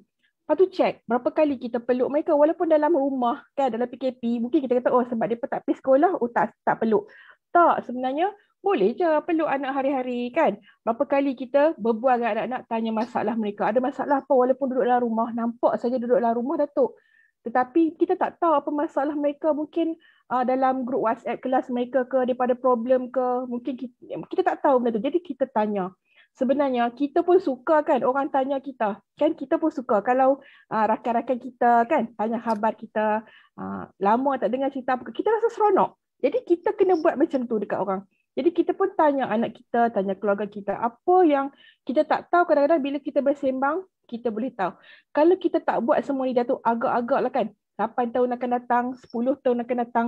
Lepas tu check berapa kali kita peluk mereka walaupun dalam rumah kan dalam PKP mungkin kita kata oh sebab dia tak pergi sekolah oh tak tak peluk. Tak sebenarnya boleh je peluk anak hari-hari kan. Berapa kali kita berbual dengan anak-anak tanya masalah mereka. Ada masalah apa walaupun duduk dalam rumah. Nampak saja duduk dalam rumah Datuk. Tetapi kita tak tahu apa masalah mereka. Mungkin uh, dalam grup WhatsApp kelas mereka ke daripada problem ke. Mungkin kita, kita tak tahu benda tu. Jadi kita tanya sebenarnya kita pun suka kan orang tanya kita kan kita pun suka kalau uh, rakan-rakan kita kan tanya khabar kita uh, lama tak dengar cerita apa kita rasa seronok jadi kita kena buat macam tu dekat orang jadi kita pun tanya anak kita tanya keluarga kita apa yang kita tak tahu kadang-kadang bila kita bersembang kita boleh tahu kalau kita tak buat semua ni datuk agak-agak lah kan 8 tahun akan datang 10 tahun akan datang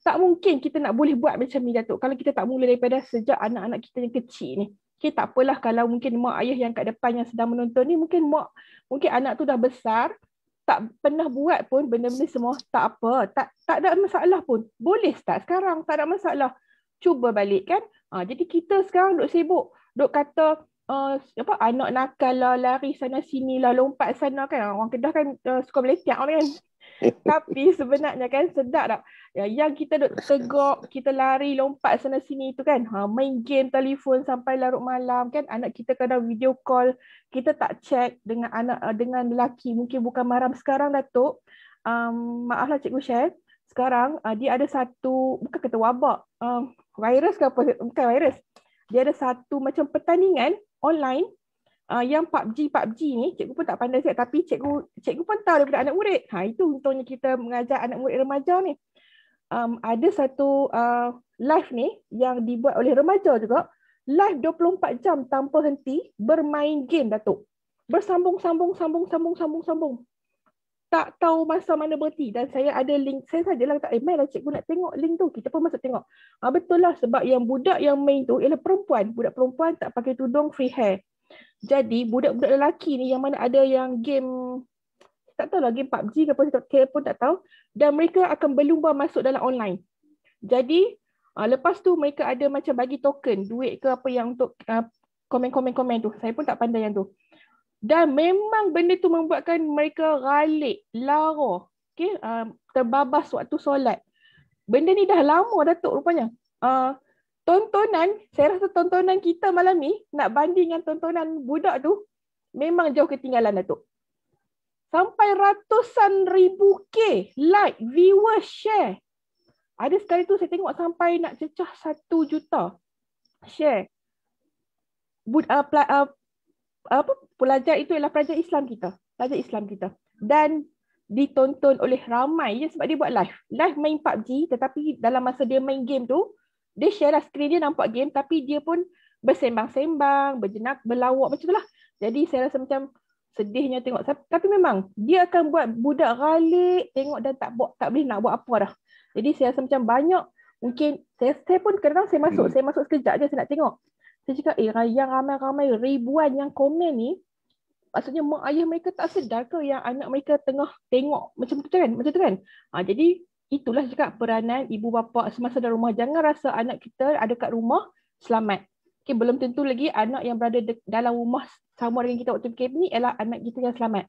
tak mungkin kita nak boleh buat macam ni datuk kalau kita tak mula daripada sejak anak-anak kita yang kecil ni okay, tak apalah kalau mungkin mak ayah yang kat depan yang sedang menonton ni mungkin mak mungkin anak tu dah besar tak pernah buat pun benda-benda semua tak apa tak tak ada masalah pun boleh start sekarang tak ada masalah cuba balik kan ha, jadi kita sekarang duk sibuk duk kata uh, apa anak nakal lah lari sana sini lah lompat sana kan orang kedah kan uh, suka meletak kan tapi sebenarnya kan sedap tak? Ya, yang kita duk tegok, kita lari, lompat sana sini tu kan. Ha, main game telefon sampai larut malam kan. Anak kita kadang video call. Kita tak check dengan anak eh, dengan lelaki. Mungkin bukan maram sekarang Datuk. Um, maaflah Cikgu Syed. Sekarang uh, dia ada satu, bukan kata wabak. Um, virus ke apa? Bukan virus. Dia ada satu macam pertandingan online uh, yang PUBG PUBG ni cikgu pun tak pandai sangat tapi cikgu cikgu pun tahu daripada anak murid. Ha itu untungnya kita mengajar anak murid remaja ni. Um, ada satu uh, live ni yang dibuat oleh remaja juga. Live 24 jam tanpa henti bermain game Datuk. Bersambung sambung sambung sambung sambung sambung. Tak tahu masa mana berhenti dan saya ada link saya sajalah tak eh mainlah cikgu nak tengok link tu kita pun masuk tengok. Ah uh, betul lah sebab yang budak yang main tu ialah perempuan, budak perempuan tak pakai tudung free hair. Jadi budak-budak lelaki ni yang mana ada yang game tak tahu lagi PUBG ke apa tak pun tak tahu dan mereka akan berlumba masuk dalam online. Jadi uh, lepas tu mereka ada macam bagi token, duit ke apa yang untuk ah, komen-komen-komen uh, tu. Saya pun tak pandai yang tu. Dan memang benda tu membuatkan mereka ralik, lara, okey, uh, ah, terbabas waktu solat. Benda ni dah lama Datuk rupanya. Uh, tontonan, saya rasa tontonan kita malam ni nak banding dengan tontonan budak tu memang jauh ketinggalan Datuk. Sampai ratusan ribu K like, viewers, share. Ada sekali tu saya tengok sampai nak cecah satu juta share. But, uh, pla, uh, apa, pelajar itu ialah pelajar Islam kita. Pelajar Islam kita. Dan ditonton oleh ramai ya, sebab dia buat live. Live main PUBG tetapi dalam masa dia main game tu, dia share lah screen dia nampak game tapi dia pun bersembang-sembang, berjenak, berlawak macam tu lah. Jadi saya rasa macam sedihnya tengok. Tapi memang dia akan buat budak ralik tengok dan tak buat, tak boleh nak buat apa dah. Jadi saya rasa macam banyak mungkin saya, saya pun kadang saya masuk, hmm. saya masuk sekejap je saya nak tengok. Saya cakap eh yang ramai-ramai ribuan yang komen ni maksudnya mak ayah mereka tak sedar ke yang anak mereka tengah tengok macam tu kan? Macam tu kan? Ha, jadi itulah cakap peranan ibu bapa semasa dalam rumah jangan rasa anak kita ada kat rumah selamat okey belum tentu lagi anak yang berada dalam rumah sama dengan kita waktu PKP ni ialah anak kita yang selamat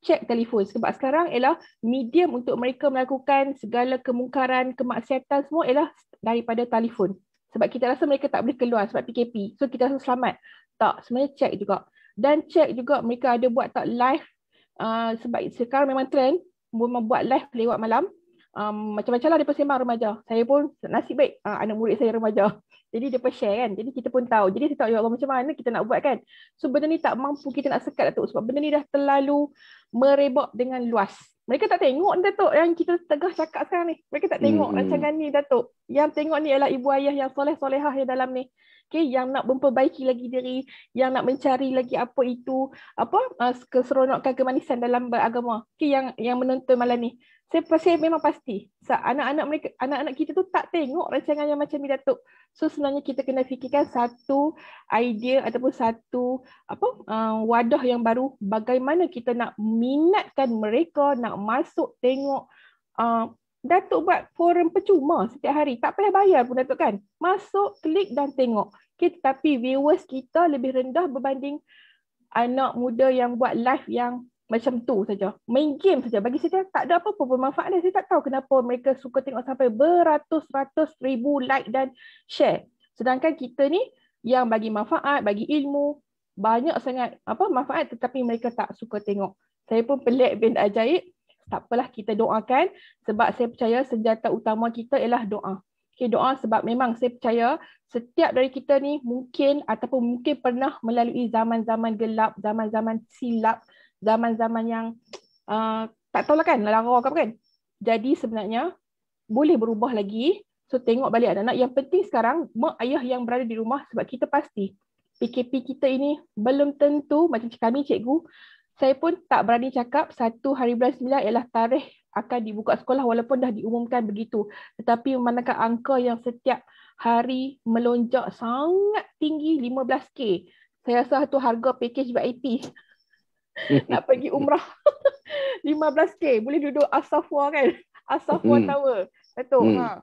check telefon sebab sekarang ialah medium untuk mereka melakukan segala kemungkaran kemaksiatan semua ialah daripada telefon sebab kita rasa mereka tak boleh keluar sebab PKP so kita rasa selamat tak sebenarnya check juga dan check juga mereka ada buat tak live uh, sebab sekarang memang trend memang buat live lewat malam um, macam-macam lah dia sembang remaja. Saya pun nasib baik uh, anak murid saya remaja. Jadi dia share kan. Jadi kita pun tahu. Jadi saya tahu ya Allah macam mana kita nak buat kan. So benda ni tak mampu kita nak sekat Datuk. Sebab benda ni dah terlalu merebak dengan luas. Mereka tak tengok ni Datuk yang kita tegah cakap sekarang ni. Mereka tak tengok hmm, hmm. rancangan ni Datuk. Yang tengok ni ialah ibu ayah yang soleh-solehah yang dalam ni. Okay, yang nak memperbaiki lagi diri, yang nak mencari lagi apa itu apa uh, keseronokan kemanisan dalam beragama. Okay, yang yang menonton malam ni saya saya memang pasti so, anak-anak mereka anak-anak kita tu tak tengok rancangan yang macam ni Datuk. So sebenarnya kita kena fikirkan satu idea ataupun satu apa uh, wadah yang baru bagaimana kita nak minatkan mereka nak masuk tengok uh, Datuk buat forum percuma setiap hari. Tak payah bayar pun Datuk kan. Masuk, klik dan tengok. Okay, tapi viewers kita lebih rendah berbanding anak muda yang buat live yang macam tu saja. Main game saja. Bagi saya tak ada apa-apa pun manfaat dia. Saya tak tahu kenapa mereka suka tengok sampai beratus-ratus ribu like dan share. Sedangkan kita ni yang bagi manfaat, bagi ilmu, banyak sangat apa manfaat tetapi mereka tak suka tengok. Saya pun pelik bin ajaib. Tak apalah kita doakan sebab saya percaya senjata utama kita ialah doa. Okay, doa sebab memang saya percaya setiap dari kita ni mungkin ataupun mungkin pernah melalui zaman-zaman gelap, zaman-zaman silap, zaman-zaman yang uh, tak tahulah kan, larang orang kan. Jadi sebenarnya boleh berubah lagi. So tengok balik anak-anak. Yang penting sekarang mak ayah yang berada di rumah sebab kita pasti PKP kita ini belum tentu macam kami cikgu. Saya pun tak berani cakap satu hari bulan sembilan ialah tarikh akan dibuka sekolah walaupun dah diumumkan begitu. Tetapi manakah angka yang setiap hari melonjak sangat tinggi 15K. Saya rasa itu harga pakej VIP. nak pergi umrah 15k boleh duduk Asafwa kan Asafwa hmm. Tower betul hmm. ha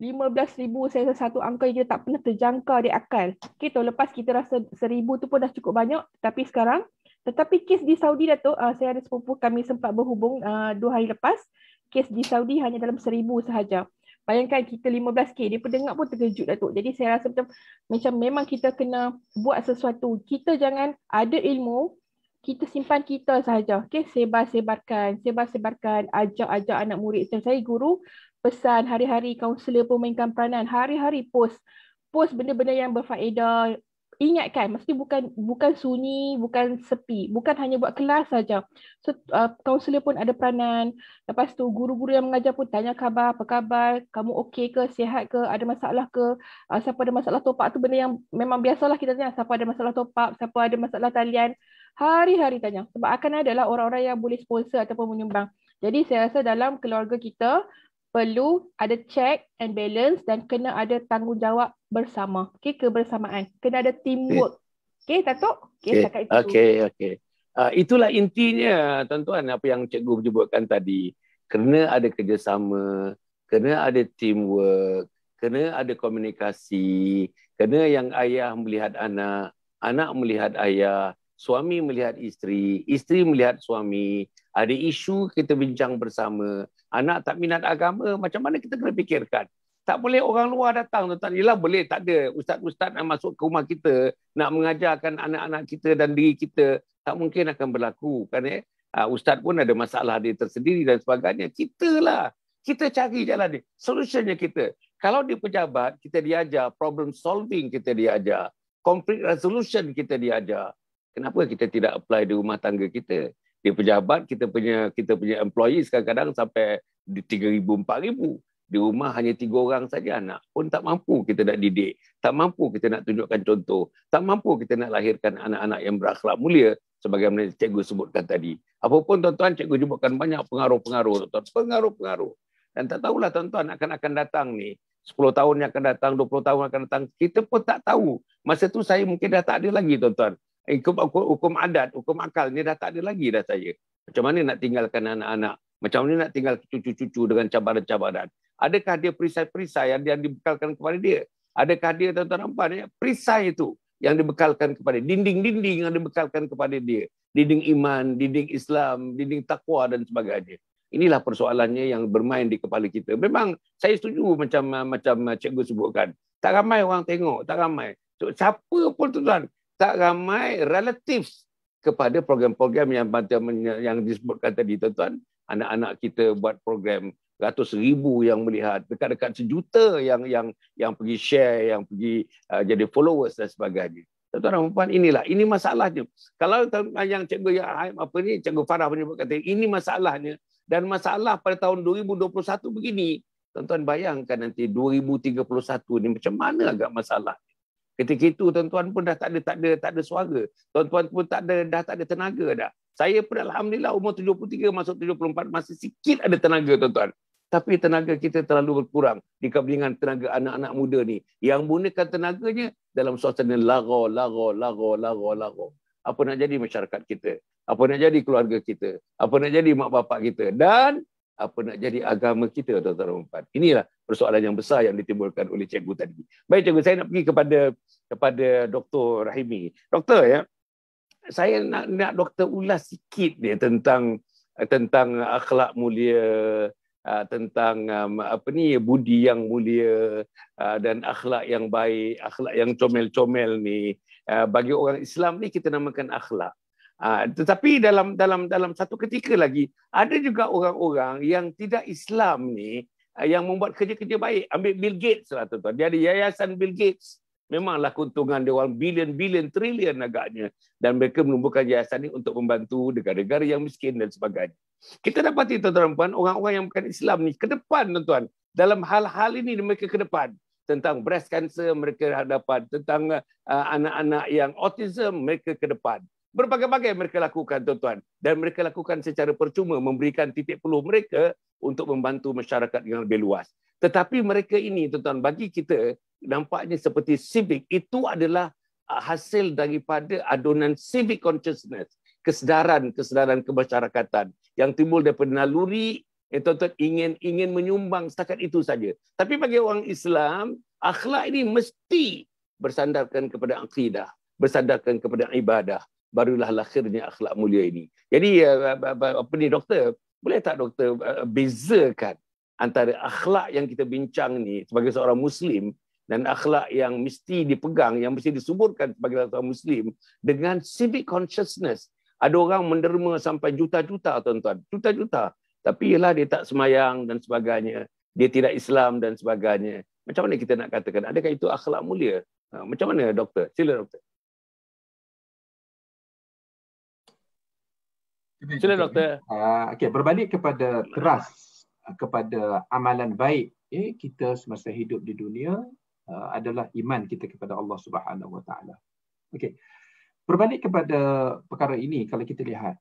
15000 saya rasa satu angka yang kita tak pernah terjangka di akal kita okay, lepas kita rasa 1000 tu pun dah cukup banyak tapi sekarang tetapi kes di Saudi Datuk uh, ah, saya ada sepupu kami sempat berhubung uh, dua hari lepas kes di Saudi hanya dalam 1000 sahaja Bayangkan kita 15K, dia pendengar pun terkejut Datuk. Jadi saya rasa macam, macam memang kita kena buat sesuatu. Kita jangan ada ilmu, kita simpan kita sahaja. Okay, sebar-sebarkan. Sebar-sebarkan. Ajak-ajak anak murid. Macam saya guru, pesan hari-hari kaunselor pun mainkan peranan. Hari-hari post. Post benda-benda yang berfaedah. Ingatkan, mesti bukan bukan sunyi, bukan sepi. Bukan hanya buat kelas saja. So, uh, kaunselor pun ada peranan. Lepas tu, guru-guru yang mengajar pun tanya khabar, apa khabar, kamu okey ke, sihat ke, ada masalah ke. Uh, siapa ada masalah topak tu benda yang memang biasalah kita tanya. Siapa ada masalah topak, siapa ada masalah talian hari-hari tanya sebab akan ada lah orang-orang yang boleh sponsor ataupun menyumbang. Jadi saya rasa dalam keluarga kita perlu ada check and balance dan kena ada tanggungjawab bersama. Okey, kebersamaan. Kena ada teamwork. okay Datuk? okay okay. setakat itu. Okey, okey. Uh, itulah intinya tuan-tuan apa yang cikgu sebutkan tadi. Kena ada kerjasama, kena ada teamwork, kena ada komunikasi, kena yang ayah melihat anak, anak melihat ayah, suami melihat isteri, isteri melihat suami, ada isu kita bincang bersama, anak tak minat agama, macam mana kita kena fikirkan? Tak boleh orang luar datang tuan-tuan. Yalah boleh, tak ada. Ustaz-ustaz nak masuk ke rumah kita, nak mengajarkan anak-anak kita dan diri kita, tak mungkin akan berlaku. Kan, eh? Ah, ustaz pun ada masalah dia tersendiri dan sebagainya. Kita lah. Kita cari jalan dia. Solusinya kita. Kalau di pejabat, kita diajar. Problem solving kita diajar. Conflict resolution kita diajar kenapa kita tidak apply di rumah tangga kita di pejabat kita punya kita punya employees kadang-kadang sampai di 3000 4000 di rumah hanya tiga orang saja anak pun tak mampu kita nak didik tak mampu kita nak tunjukkan contoh tak mampu kita nak lahirkan anak-anak yang berakhlak mulia sebagaimana cikgu sebutkan tadi apapun tuan-tuan cikgu jumpakan banyak pengaruh-pengaruh tuan-tuan pengaruh-pengaruh dan tak tahulah tuan-tuan akan akan datang ni 10 tahun yang akan datang 20 tahun yang akan datang kita pun tak tahu masa tu saya mungkin dah tak ada lagi tuan-tuan Eh, hukum adat, hukum akal ni dah tak ada lagi dah saya. Macam mana nak tinggalkan anak-anak? Macam mana nak tinggal cucu-cucu dengan cabaran-cabaran? Adakah dia perisai-perisai yang, dia dibekalkan kepada dia? Adakah dia tuan-tuan nampak ya? perisai itu yang dibekalkan kepada dia. dinding-dinding yang dibekalkan kepada dia? Dinding iman, dinding Islam, dinding takwa dan sebagainya. Inilah persoalannya yang bermain di kepala kita. Memang saya setuju macam macam cikgu sebutkan. Tak ramai orang tengok, tak ramai. So, siapa pun tuan-tuan, tak ramai relatif kepada program-program yang yang disebutkan tadi tuan-tuan anak-anak kita buat program ratus ribu yang melihat dekat-dekat sejuta yang yang yang pergi share yang pergi uh, jadi followers dan sebagainya tuan-tuan dan puan inilah ini masalahnya kalau yang cikgu yang apa ni cikgu Farah menyebut kata ini masalahnya dan masalah pada tahun 2021 begini tuan-tuan bayangkan nanti 2031 ni macam mana agak masalah Ketika itu tuan-tuan pun dah tak ada tak ada tak ada suara. Tuan-tuan pun tak ada dah tak ada tenaga dah. Saya pun alhamdulillah umur 73 masuk 74 masih sikit ada tenaga tuan-tuan. Tapi tenaga kita terlalu berkurang dikabingkan tenaga anak-anak muda ni yang gunakan tenaganya dalam suasana lagu, lagu, lagu, lagu, lagu. Apa nak jadi masyarakat kita? Apa nak jadi keluarga kita? Apa nak jadi mak bapak kita? Dan apa nak jadi agama kita tuan-tuan dan puan. Inilah persoalan yang besar yang ditimbulkan oleh cikgu tadi. Baik cikgu, saya nak pergi kepada kepada Dr. Rahimi. Doktor ya. Saya nak nak doktor ulas sikit dia tentang tentang akhlak mulia ah, tentang um, apa ni budi yang mulia ah, dan akhlak yang baik, akhlak yang comel-comel ni ah, bagi orang Islam ni kita namakan akhlak. Ah, tetapi dalam dalam dalam satu ketika lagi ada juga orang-orang yang tidak Islam ni ah, yang membuat kerja-kerja baik. Ambil Bill Gates lah tuan-tuan. Dia ada yayasan Bill Gates. Memanglah keuntungan dia orang bilion-bilion trilion agaknya. Dan mereka menumbuhkan yayasan ini untuk membantu negara-negara yang miskin dan sebagainya. Kita dapati tuan-tuan puan, orang-orang yang bukan Islam ni ke depan tuan-tuan. Dalam hal-hal ini mereka ke depan. Tentang breast cancer mereka hadapan. Tentang uh, anak-anak yang autism mereka ke depan. Berbagai-bagai mereka lakukan tuan-tuan dan mereka lakukan secara percuma memberikan titik peluh mereka untuk membantu masyarakat yang lebih luas. Tetapi mereka ini tuan-tuan bagi kita nampaknya seperti civic itu adalah ah, hasil daripada adunan civic consciousness, kesedaran kesedaran kemasyarakatan yang timbul daripada naluri yang tuan-tuan ingin ingin menyumbang setakat itu saja. Tapi bagi orang Islam, akhlak ini mesti bersandarkan kepada akidah, bersandarkan kepada ibadah, barulah lahirnya akhlak mulia ini. Jadi eh, apa ni doktor? Boleh tak doktor eh, bezakan antara akhlak yang kita bincang ni sebagai seorang muslim dan akhlak yang mesti dipegang yang mesti disuburkan sebagai seorang muslim dengan civic consciousness. Ada orang menderma sampai juta-juta tuan-tuan, juta-juta. Tapi ialah dia tak semayang dan sebagainya. Dia tidak Islam dan sebagainya. Macam mana kita nak katakan? Adakah itu akhlak mulia? Ha, macam mana doktor? Sila doktor. Sila doktor. Uh, ah, okay, berbalik kepada keras ah, kepada amalan baik eh, kita semasa hidup di dunia uh, adalah iman kita kepada Allah Subhanahu Wa Taala. Okay, berbalik kepada perkara ini kalau kita lihat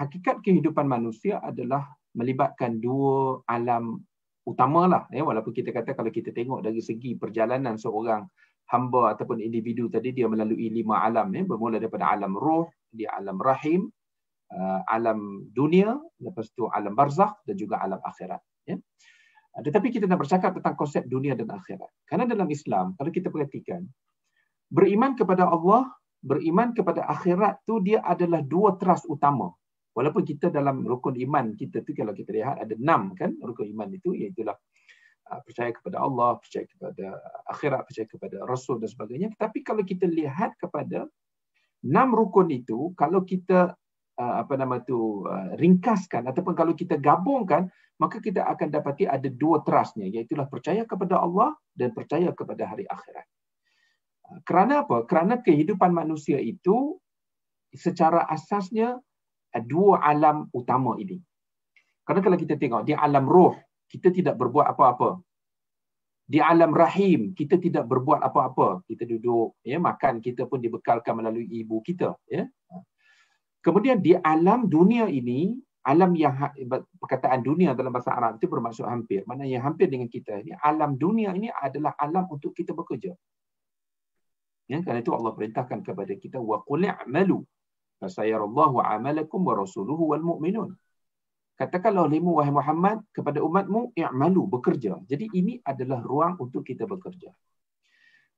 hakikat kehidupan manusia adalah melibatkan dua alam utamalah ya walaupun kita kata kalau kita tengok dari segi perjalanan seorang hamba ataupun individu tadi dia melalui lima alam ya bermula daripada alam roh di alam rahim uh, alam dunia, lepas itu alam barzakh dan juga alam akhirat. Ya? Uh, tetapi kita nak bercakap tentang konsep dunia dan akhirat. Karena dalam Islam, kalau kita perhatikan, beriman kepada Allah, beriman kepada akhirat tu dia adalah dua teras utama. Walaupun kita dalam rukun iman kita tu kalau kita lihat ada enam kan rukun iman itu iaitu uh, percaya kepada Allah, percaya kepada akhirat, percaya kepada Rasul dan sebagainya. Tetapi kalau kita lihat kepada enam rukun itu, kalau kita uh, apa nama tu uh, ringkaskan ataupun kalau kita gabungkan maka kita akan dapati ada dua trustnya iaitu percaya kepada Allah dan percaya kepada hari akhirat. Uh, kerana apa? Kerana kehidupan manusia itu secara asasnya uh, dua alam utama ini. Kerana kalau kita tengok di alam roh, kita tidak berbuat apa-apa. Di alam rahim, kita tidak berbuat apa-apa. Kita duduk, ya, makan kita pun dibekalkan melalui ibu kita. Ya. Kemudian di alam dunia ini, alam yang ha-, perkataan dunia dalam bahasa Arab itu bermaksud hampir. Mana yang hampir dengan kita ini, alam dunia ini adalah alam untuk kita bekerja. Ya, kerana itu Allah perintahkan kepada kita wa qul i'malu fasayarallahu amalakum wa rasuluhu wal mu'minun. Katakanlah olehmu wahai Muhammad kepada umatmu i'malu bekerja. Jadi ini adalah ruang untuk kita bekerja.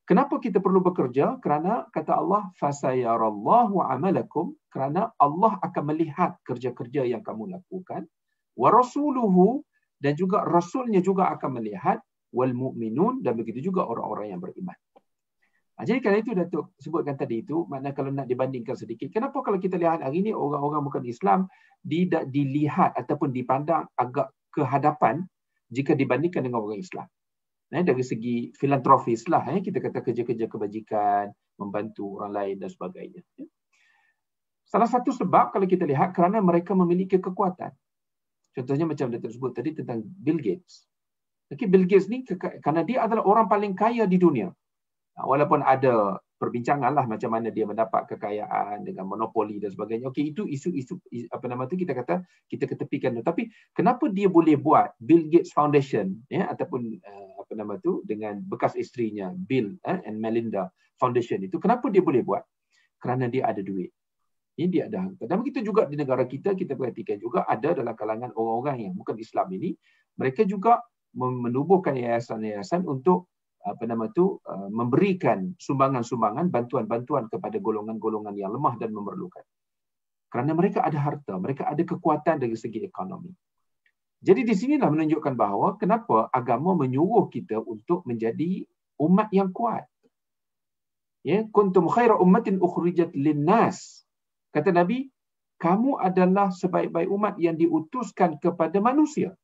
Kenapa kita perlu bekerja? Kerana kata Allah, fasayarallahu amalakum, kerana Allah akan melihat kerja-kerja yang kamu lakukan. Wa rasuluhu, dan juga rasulnya juga akan melihat. Wal mu'minun, dan begitu juga orang-orang yang beriman. Ha, jadi kalau itu Datuk sebutkan tadi itu, makna kalau nak dibandingkan sedikit, kenapa kalau kita lihat hari ini orang-orang bukan Islam tidak dilihat ataupun dipandang agak kehadapan jika dibandingkan dengan orang Islam? eh, dari segi filantrofis lah eh, kita kata kerja-kerja kebajikan membantu orang lain dan sebagainya ya. salah satu sebab kalau kita lihat kerana mereka memiliki kekuatan contohnya macam dia tersebut tadi tentang Bill Gates okay, Bill Gates ni kerana dia adalah orang paling kaya di dunia ha, walaupun ada perbincangan lah macam mana dia mendapat kekayaan dengan monopoli dan sebagainya. Okey, itu isu-isu apa nama tu kita kata kita ketepikan tu. Tapi kenapa dia boleh buat Bill Gates Foundation ya ataupun uh, apa nama tu dengan bekas isterinya Bill eh, and Melinda Foundation itu kenapa dia boleh buat kerana dia ada duit ini dia ada harta dan kita juga di negara kita kita perhatikan juga ada dalam kalangan orang-orang yang bukan Islam ini mereka juga menubuhkan yayasan-yayasan untuk apa nama tu uh, memberikan sumbangan-sumbangan bantuan-bantuan kepada golongan-golongan yang lemah dan memerlukan kerana mereka ada harta mereka ada kekuatan dari segi ekonomi jadi di sinilah menunjukkan bahawa kenapa agama menyuruh kita untuk menjadi umat yang kuat. Ya, kuntum khaira ummatin ukhrijat linnas. Kata Nabi, kamu adalah sebaik-baik umat yang diutuskan kepada manusia.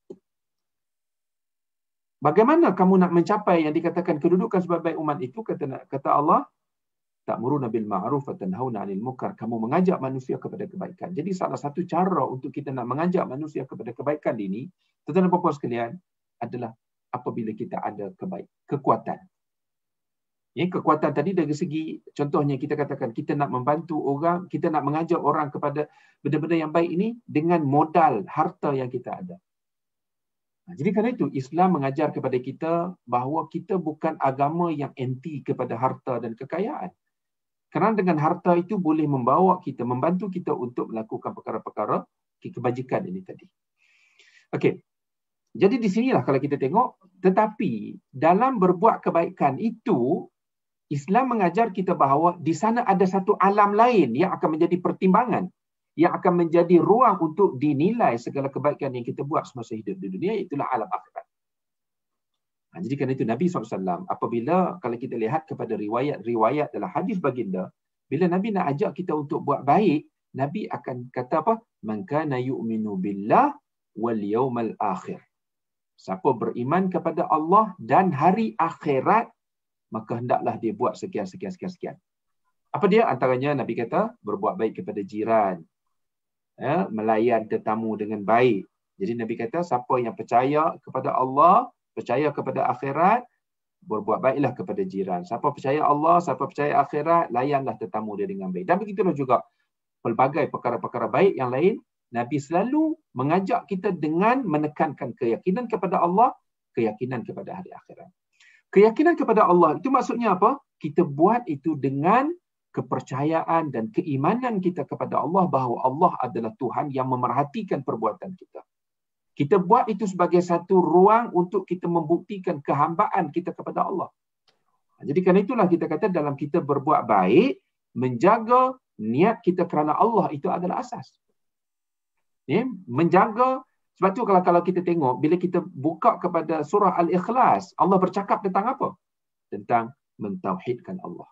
Bagaimana kamu nak mencapai yang dikatakan kedudukan sebaik-baik umat itu? Kata kata Allah, ta'muruna bil ma'ruf wa tanhauna 'anil munkar kamu mengajak manusia kepada kebaikan jadi salah satu cara untuk kita nak mengajak manusia kepada kebaikan ini tuan-tuan dan sekalian adalah apabila kita ada kebaik kekuatan Ya, kekuatan tadi dari segi contohnya kita katakan kita nak membantu orang, kita nak mengajak orang kepada benda-benda yang baik ini dengan modal harta yang kita ada. Ha, jadi kerana itu Islam mengajar kepada kita bahawa kita bukan agama yang anti kepada harta dan kekayaan. Kerana dengan harta itu boleh membawa kita, membantu kita untuk melakukan perkara-perkara kebajikan ini tadi. Okey. Jadi di sinilah kalau kita tengok, tetapi dalam berbuat kebaikan itu, Islam mengajar kita bahawa di sana ada satu alam lain yang akan menjadi pertimbangan, yang akan menjadi ruang untuk dinilai segala kebaikan yang kita buat semasa hidup di dunia, itulah alam akhirat. Ha, jadi kerana itu Nabi SAW, apabila kalau kita lihat kepada riwayat-riwayat dalam hadis baginda, bila Nabi nak ajak kita untuk buat baik, Nabi akan kata apa? Maka na yu'minu billah wal yawmal akhir. Siapa beriman kepada Allah dan hari akhirat, maka hendaklah dia buat sekian, sekian, sekian, sekian. Apa dia? Antaranya Nabi kata, berbuat baik kepada jiran. Ya, melayan tetamu dengan baik. Jadi Nabi kata, siapa yang percaya kepada Allah, percaya kepada akhirat, berbuat baiklah kepada jiran. Siapa percaya Allah, siapa percaya akhirat, layanlah tetamu dia dengan baik. Dan begitulah juga pelbagai perkara-perkara baik yang lain, Nabi selalu mengajak kita dengan menekankan keyakinan kepada Allah, keyakinan kepada hari akhirat. Keyakinan kepada Allah itu maksudnya apa? Kita buat itu dengan kepercayaan dan keimanan kita kepada Allah bahawa Allah adalah Tuhan yang memerhatikan perbuatan kita. Kita buat itu sebagai satu ruang untuk kita membuktikan kehambaan kita kepada Allah. Jadi kerana itulah kita kata dalam kita berbuat baik, menjaga niat kita kerana Allah itu adalah asas. Ya, menjaga sebab tu kalau kalau kita tengok bila kita buka kepada surah Al-Ikhlas, Allah bercakap tentang apa? Tentang mentauhidkan Allah.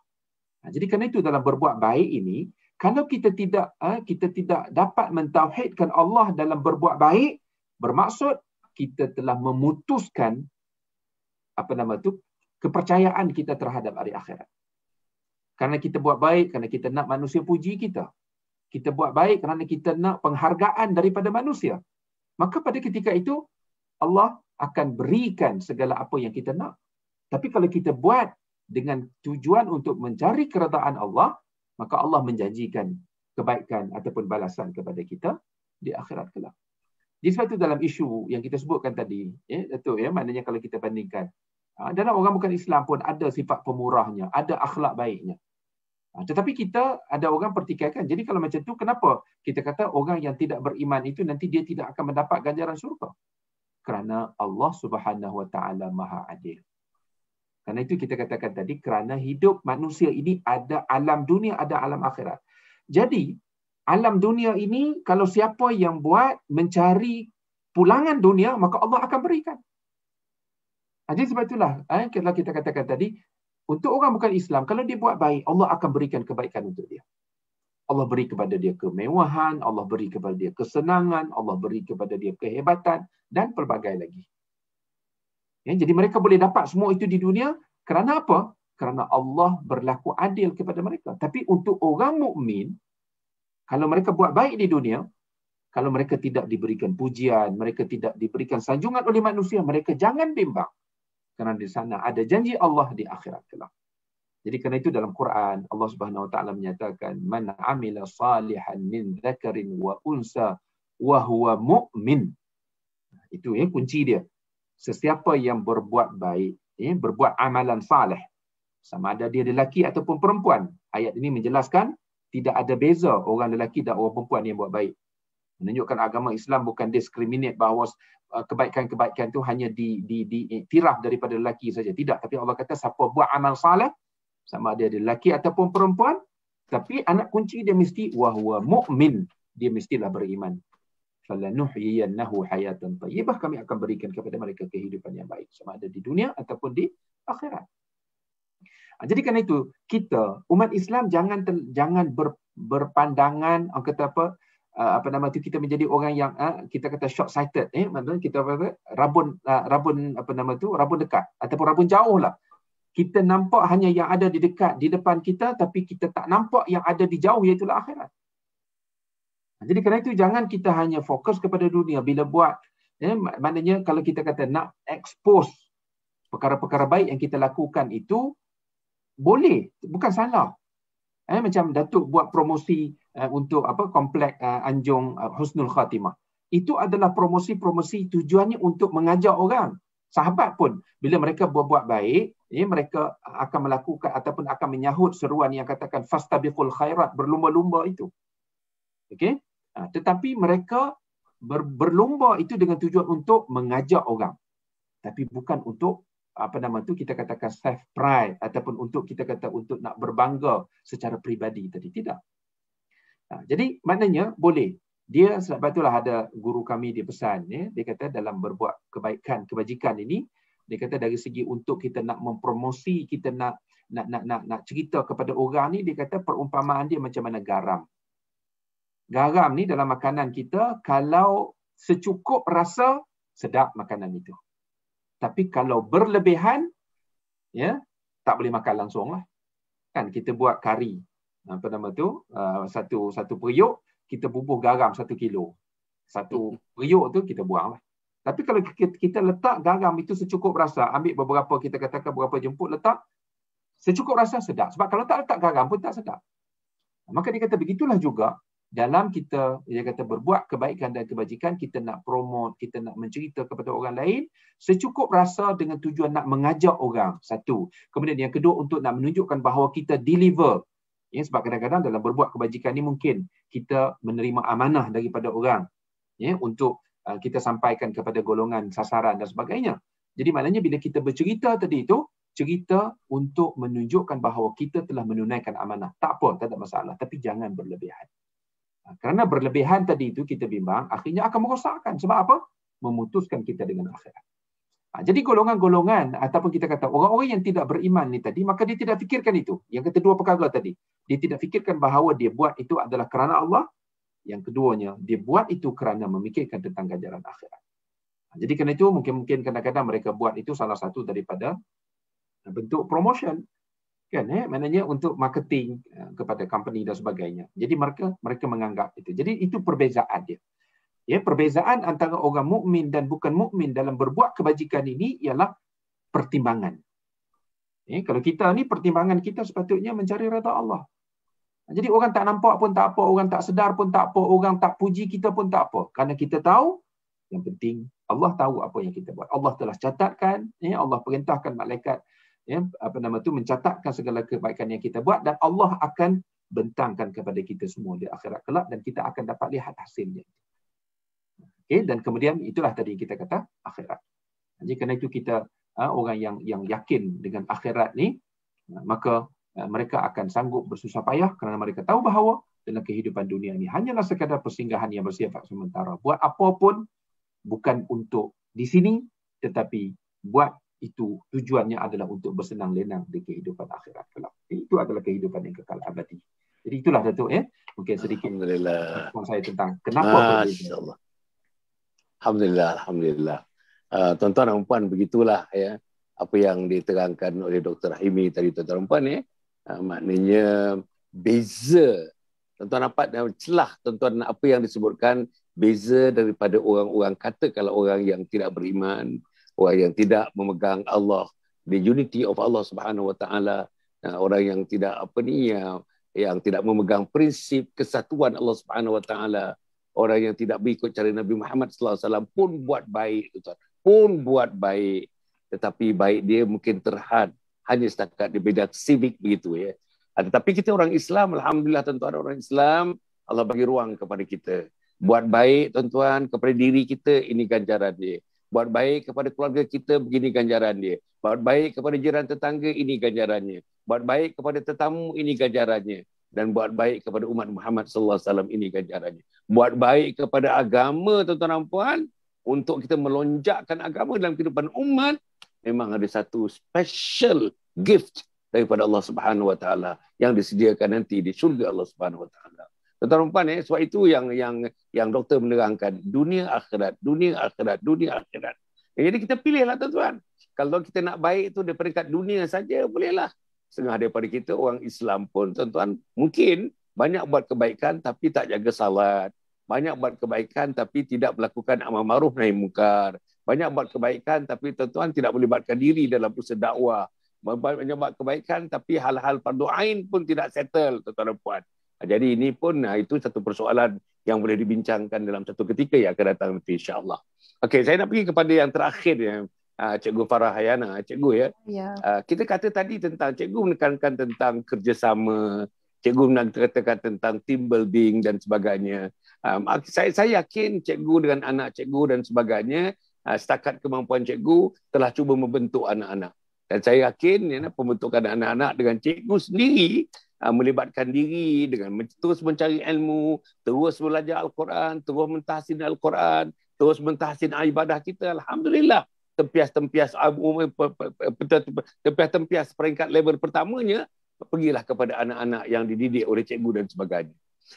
Ha, jadi kerana itu dalam berbuat baik ini, kalau kita tidak eh, kita tidak dapat mentauhidkan Allah dalam berbuat baik, bermaksud kita telah memutuskan apa nama tu kepercayaan kita terhadap hari akhirat. Karena kita buat baik, karena kita nak manusia puji kita. Kita buat baik kerana kita nak penghargaan daripada manusia. Maka pada ketika itu, Allah akan berikan segala apa yang kita nak. Tapi kalau kita buat dengan tujuan untuk mencari keredaan Allah, maka Allah menjanjikan kebaikan ataupun balasan kepada kita di akhirat kelak. Jadi sebab tu dalam isu yang kita sebutkan tadi, ya, Datuk, ya, maknanya kalau kita bandingkan, ha, dalam orang bukan Islam pun ada sifat pemurahnya, ada akhlak baiknya. Ha, tetapi kita ada orang pertikaikan. Jadi kalau macam tu, kenapa kita kata orang yang tidak beriman itu nanti dia tidak akan mendapat ganjaran syurga? Kerana Allah subhanahu wa ta'ala maha adil. Kerana itu kita katakan tadi, kerana hidup manusia ini ada alam dunia, ada alam akhirat. Jadi, alam dunia ini kalau siapa yang buat mencari pulangan dunia maka Allah akan berikan. Ha, jadi sebab itulah eh, kita, kita katakan tadi untuk orang bukan Islam kalau dia buat baik Allah akan berikan kebaikan untuk dia. Allah beri kepada dia kemewahan, Allah beri kepada dia kesenangan, Allah beri kepada dia kehebatan dan pelbagai lagi. Ya, jadi mereka boleh dapat semua itu di dunia kerana apa? Kerana Allah berlaku adil kepada mereka. Tapi untuk orang mukmin, kalau mereka buat baik di dunia, kalau mereka tidak diberikan pujian, mereka tidak diberikan sanjungan oleh manusia, mereka jangan bimbang. Kerana di sana ada janji Allah di akhirat kelak. Jadi kerana itu dalam Quran Allah Subhanahu Wa Taala menyatakan man amila salihan min dzakarin wa unsa wa huwa mu'min. Itu ya kunci dia. Sesiapa yang berbuat baik, ya, berbuat amalan saleh sama ada dia lelaki ataupun perempuan. Ayat ini menjelaskan tidak ada beza orang lelaki dan orang perempuan yang buat baik. Menunjukkan agama Islam bukan discriminate bahawa uh, kebaikan-kebaikan itu hanya di, di, di tiraf daripada lelaki saja. Tidak. Tapi Allah kata siapa buat amal salah, sama ada dia lelaki ataupun perempuan, tapi anak kunci dia mesti wahwa mukmin dia mestilah beriman. Falanuhyiyannahu hayatan tayyibah kami akan berikan kepada mereka kehidupan yang baik sama ada di dunia ataupun di akhirat. Ha, jadi kerana itu kita umat Islam jangan ter, jangan ber, berpandangan orang kata apa uh, apa nama tu kita menjadi orang yang uh, kita kata short sighted eh maksudnya kita apa, apa rabun uh, rabun apa nama tu rabun dekat ataupun rabun jauh lah kita nampak hanya yang ada di dekat di depan kita tapi kita tak nampak yang ada di jauh iaitu lah akhirat ha, jadi kerana itu jangan kita hanya fokus kepada dunia bila buat eh maknanya kalau kita kata nak expose perkara-perkara baik yang kita lakukan itu boleh bukan salah eh macam datuk buat promosi eh, untuk apa komplek eh, anjung eh, husnul khatimah itu adalah promosi-promosi tujuannya untuk mengajak orang sahabat pun bila mereka buat-buat baik ya eh, mereka akan melakukan ataupun akan menyahut seruan yang katakan fastabiqul khairat berlumba-lumba itu okey eh, tetapi mereka ber, berlumba itu dengan tujuan untuk mengajak orang tapi bukan untuk apa nama tu kita katakan self pride ataupun untuk kita kata untuk nak berbangga secara peribadi tadi tidak. Ha, jadi maknanya boleh dia sebab itulah ada guru kami dia pesan ya dia kata dalam berbuat kebaikan kebajikan ini dia kata dari segi untuk kita nak mempromosi kita nak nak nak nak, nak cerita kepada orang ni dia kata perumpamaan dia macam mana garam. Garam ni dalam makanan kita kalau secukup rasa sedap makanan itu. Tapi kalau berlebihan, ya tak boleh makan langsung lah. Kan kita buat kari, apa nama tu, uh, satu satu periuk, kita bubuh garam satu kilo. Satu hmm. periuk tu kita buang lah. Tapi kalau kita letak garam itu secukup rasa, ambil beberapa, kita katakan beberapa jemput letak, secukup rasa sedap. Sebab kalau tak letak garam pun tak sedap. Maka dia kata begitulah juga dalam kita dia kata berbuat kebaikan dan kebajikan kita nak promote kita nak mencerita kepada orang lain secukup rasa dengan tujuan nak mengajak orang satu kemudian yang kedua untuk nak menunjukkan bahawa kita deliver ya sebab kadang-kadang dalam berbuat kebajikan ni mungkin kita menerima amanah daripada orang ya untuk uh, kita sampaikan kepada golongan sasaran dan sebagainya jadi maknanya bila kita bercerita tadi itu cerita untuk menunjukkan bahawa kita telah menunaikan amanah tak apa tak ada masalah tapi jangan berlebihan kerana berlebihan tadi itu kita bimbang, akhirnya akan merosakkan. Sebab apa? Memutuskan kita dengan akhirat. Ha, jadi golongan-golongan ataupun kita kata orang-orang yang tidak beriman ni tadi, maka dia tidak fikirkan itu. Yang kedua perkara tadi. Dia tidak fikirkan bahawa dia buat itu adalah kerana Allah. Yang keduanya, dia buat itu kerana memikirkan tentang ganjaran akhirat. Ha, jadi kerana itu mungkin-mungkin kadang-kadang mereka buat itu salah satu daripada bentuk promotion kan eh maknanya untuk marketing eh, kepada company dan sebagainya jadi mereka mereka menganggap itu jadi itu perbezaan dia ya perbezaan antara orang mukmin dan bukan mukmin dalam berbuat kebajikan ini ialah pertimbangan ya kalau kita ni pertimbangan kita sepatutnya mencari redha Allah jadi orang tak nampak pun tak apa orang tak sedar pun tak apa orang tak puji kita pun tak apa kerana kita tahu yang penting Allah tahu apa yang kita buat Allah telah catatkan ya Allah perintahkan malaikat ya, apa nama tu mencatatkan segala kebaikan yang kita buat dan Allah akan bentangkan kepada kita semua di akhirat kelak dan kita akan dapat lihat hasilnya. Okay, dan kemudian itulah tadi kita kata akhirat. Jadi kerana itu kita ah, orang yang yang yakin dengan akhirat ni ah, maka ah, mereka akan sanggup bersusah payah kerana mereka tahu bahawa dalam kehidupan dunia ini hanyalah sekadar persinggahan yang bersifat sementara. Buat apa pun bukan untuk di sini tetapi buat itu tujuannya adalah untuk bersenang lenang di kehidupan akhirat kelak. Itu adalah kehidupan yang kekal abadi. Jadi itulah Datuk ya. Eh? Mungkin sedikit alhamdulillah. saya tentang kenapa Masyaallah. Alhamdulillah alhamdulillah. Uh, tuan-tuan dan puan begitulah ya apa yang diterangkan oleh Dr. Rahimi tadi tuan-tuan dan puan ya. Uh, maknanya beza tuan-tuan dapat dan celah tuan-tuan apa yang disebutkan beza daripada orang-orang kata kalau orang yang tidak beriman orang yang tidak memegang Allah the unity of Allah Subhanahu wa taala orang yang tidak apa ni yang, yang tidak memegang prinsip kesatuan Allah Subhanahu wa taala orang yang tidak berikut cara Nabi Muhammad sallallahu alaihi wasallam pun buat baik tuan pun buat baik tetapi baik dia mungkin terhad hanya setakat di bidang civic begitu ya ah, tetapi kita orang Islam alhamdulillah tuan-tuan orang Islam Allah bagi ruang kepada kita buat baik tuan-tuan kepada diri kita ini ganjaran dia buat baik kepada keluarga kita begini ganjaran dia buat baik kepada jiran tetangga ini ganjarannya buat baik kepada tetamu ini ganjarannya dan buat baik kepada umat Muhammad sallallahu alaihi wasallam ini ganjarannya buat baik kepada agama tuan-tuan dan puan untuk kita melonjakkan agama dalam kehidupan umat memang ada satu special gift daripada Allah Subhanahu wa taala yang disediakan nanti di syurga Allah Subhanahu wa taala Tuan-tuan rumpan, eh, sebab itu yang yang yang doktor menerangkan. Dunia akhirat, dunia akhirat, dunia akhirat. Eh, jadi kita pilihlah tuan-tuan. Kalau kita nak baik itu di peringkat dunia saja, bolehlah. Setengah daripada kita, orang Islam pun tuan-tuan, mungkin banyak buat kebaikan tapi tak jaga salat. Banyak buat kebaikan tapi tidak melakukan amal maruf naik mungkar. Banyak buat kebaikan tapi tuan-tuan tidak melibatkan diri dalam usaha dakwah. Banyak buat kebaikan tapi hal-hal pandu'ain pun tidak settle, tuan-tuan dan puan. Ah, jadi ini pun ah, itu satu persoalan yang boleh dibincangkan dalam satu ketika yang akan datang nanti insyaAllah. Okey, saya nak pergi kepada yang terakhir ya. Cikgu Farah Hayana, cikgu ya. ya. Kita kata tadi tentang cikgu menekankan tentang kerjasama, cikgu menekankan tentang team building dan sebagainya. Saya, saya yakin cikgu dengan anak cikgu dan sebagainya, setakat kemampuan cikgu telah cuba membentuk anak-anak. Dan saya yakin ya, pembentukan anak-anak dengan cikgu sendiri Ah, melibatkan diri dengan terus mencari ilmu, terus belajar Al-Quran, terus mentahsin Al-Quran, terus mentahsin ibadah kita. Alhamdulillah, tempias-tempias um, tempias-tempias peringkat level pertamanya pergilah kepada anak-anak yang dididik oleh cikgu dan sebagainya.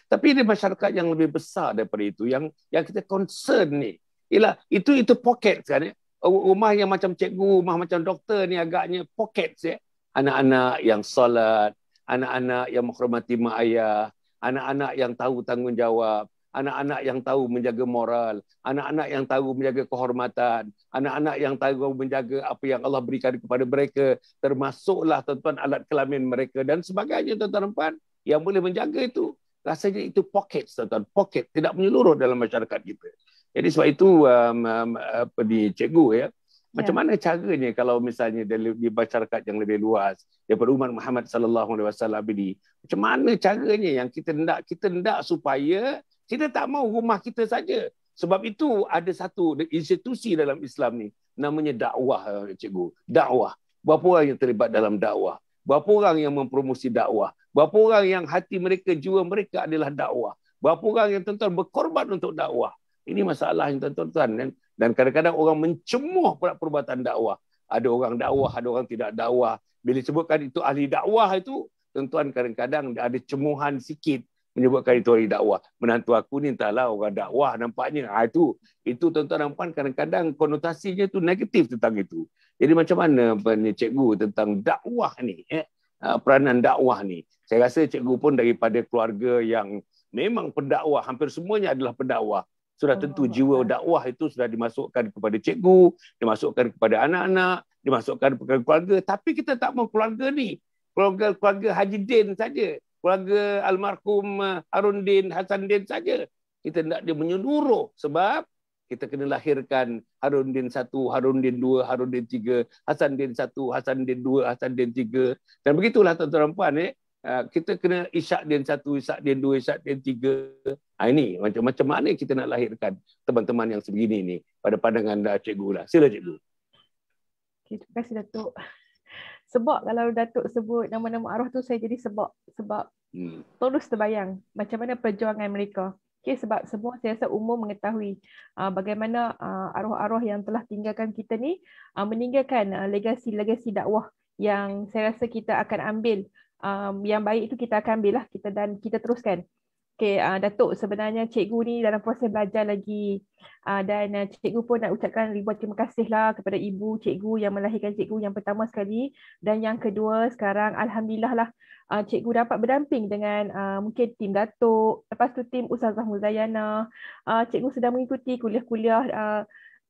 Tapi ini masyarakat yang lebih besar daripada itu yang yang kita concern ni. Ialah itu itu pocket kan ya. Rumah yang macam cikgu, rumah macam doktor ni agaknya pocket ya. Anak-anak yang solat, anak-anak yang menghormati mak ayah, anak-anak yang tahu tanggungjawab, anak-anak yang tahu menjaga moral, anak-anak yang tahu menjaga kehormatan, anak-anak yang tahu menjaga apa yang Allah berikan kepada mereka, termasuklah tuan-tuan alat kelamin mereka dan sebagainya tuan-tuan empat yang boleh menjaga itu. Rasanya itu pocket tuan-tuan, pocket tidak menyeluruh dalam masyarakat kita. Jadi sebab itu um, um, apa di cikgu ya, macam ya. mana caranya kalau misalnya di masyarakat yang lebih luas daripada umat Muhammad sallallahu alaihi wasallam ini? Macam mana caranya yang kita hendak kita hendak supaya kita tak mau rumah kita saja. Sebab itu ada satu institusi dalam Islam ni namanya dakwah eh, cikgu. Dakwah. Berapa orang yang terlibat dalam dakwah? Berapa orang yang mempromosi dakwah? Berapa orang yang hati mereka jiwa mereka adalah dakwah? Berapa orang yang tuan-tuan berkorban untuk dakwah? Ini masalah yang tuan-tuan -tuan. Dan kadang-kadang orang mencemuh pula perbuatan dakwah. Ada orang dakwah, ada orang tidak dakwah. Bila sebutkan itu ahli dakwah itu, tentuan kadang-kadang ada cemuhan sikit menyebutkan itu ahli dakwah. Menantu aku ni entahlah orang dakwah nampaknya. Ha, itu itu tuan-tuan dan kadang-kadang konotasinya itu negatif tentang itu. Jadi macam mana ni cikgu tentang dakwah ni? Eh? Ha, peranan dakwah ni. Saya rasa cikgu pun daripada keluarga yang memang pendakwah, hampir semuanya adalah pendakwah sudah tentu jiwa dakwah itu sudah dimasukkan kepada cikgu, dimasukkan kepada anak-anak, dimasukkan kepada keluarga. Tapi kita tak mau keluarga ni. Keluarga, keluarga Haji Din saja. Keluarga almarhum eh, Harun Din, Hasan Din saja. Kita nak dia menyeluruh sebab kita kena lahirkan Harun Din 1, Harun Din 2, Harun Din 3, Hasan Din 1, Hasan Din 2, Hasan Din 3. Dan begitulah tuan-tuan dan puan. Eh. Ah, kita kena Ishak Din 1, Ishak Din 2, Ishak Din Ah, ini macam macam mana kita nak lahirkan teman-teman yang sebegini ni pada pandangan anda cikgu lah. Sila cikgu. Okay, terima kasih Datuk. Sebab kalau Datuk sebut nama-nama arwah tu saya jadi sebab sebab hmm. terus terbayang macam mana perjuangan mereka. Okay, sebab semua saya rasa umum mengetahui uh, bagaimana uh, arwah-arwah yang telah tinggalkan kita ni uh, meninggalkan uh, legasi-legasi dakwah yang saya rasa kita akan ambil um, yang baik itu kita akan ambil lah kita dan kita teruskan. Okay, uh, ah, Datuk sebenarnya cikgu ni dalam proses belajar lagi uh, dan uh, cikgu pun nak ucapkan ribuan terima lah kepada ibu cikgu yang melahirkan cikgu yang pertama sekali dan yang kedua sekarang Alhamdulillah lah uh, cikgu dapat berdamping dengan uh, mungkin tim Datuk, lepas tu tim Ustazah Muzayana, uh, cikgu sedang mengikuti kuliah-kuliah uh,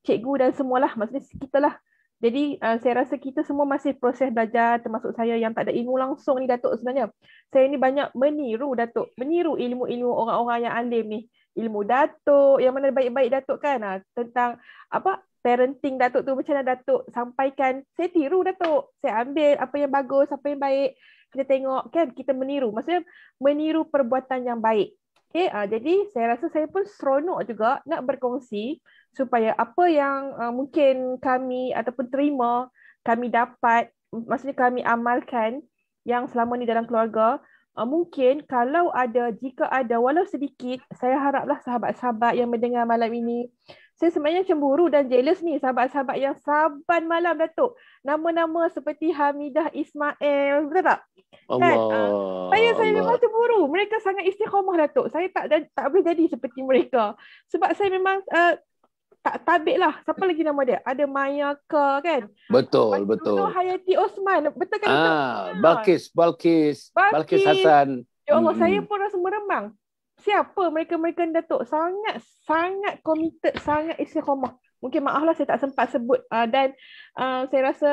cikgu dan semualah maksudnya kita lah jadi uh, saya rasa kita semua masih proses belajar termasuk saya yang tak ada ilmu langsung ni Datuk sebenarnya. Saya ni banyak meniru Datuk, meniru ilmu-ilmu orang-orang yang alim ni. Ilmu Datuk yang mana baik-baik Datuk kan uh, tentang apa parenting Datuk tu macam mana Datuk sampaikan. Saya tiru Datuk, saya ambil apa yang bagus, apa yang baik. Kita tengok kan kita meniru. Maksudnya meniru perbuatan yang baik. Okay, uh, ah, jadi saya rasa saya pun seronok juga nak berkongsi supaya apa yang uh, mungkin kami ataupun terima, kami dapat, maksudnya kami amalkan yang selama ni dalam keluarga, uh, mungkin kalau ada, jika ada, walau sedikit, saya haraplah sahabat-sahabat yang mendengar malam ini, saya sebenarnya cemburu dan jealous ni sahabat-sahabat yang saban malam Datuk. Nama-nama seperti Hamidah Ismail, betul tak? Kan? Ah, Allah. Kan? Uh, saya memang cemburu. Mereka sangat istiqomah Datuk. Saya tak tak boleh jadi seperti mereka. Sebab saya memang uh, tak tabik lah. Siapa lagi nama dia? Ada Maya ke kan? Betul, Pantulu betul. Hayati Osman. Betul kan? Ah, Balkis, Balkis, Balkis, Balkis Hasan. Ya Allah, hmm saya pun rasa meremang siapa mereka-mereka Datuk sangat sangat committed sangat istiqomah. Mungkin maaflah saya tak sempat sebut uh, dan uh, saya rasa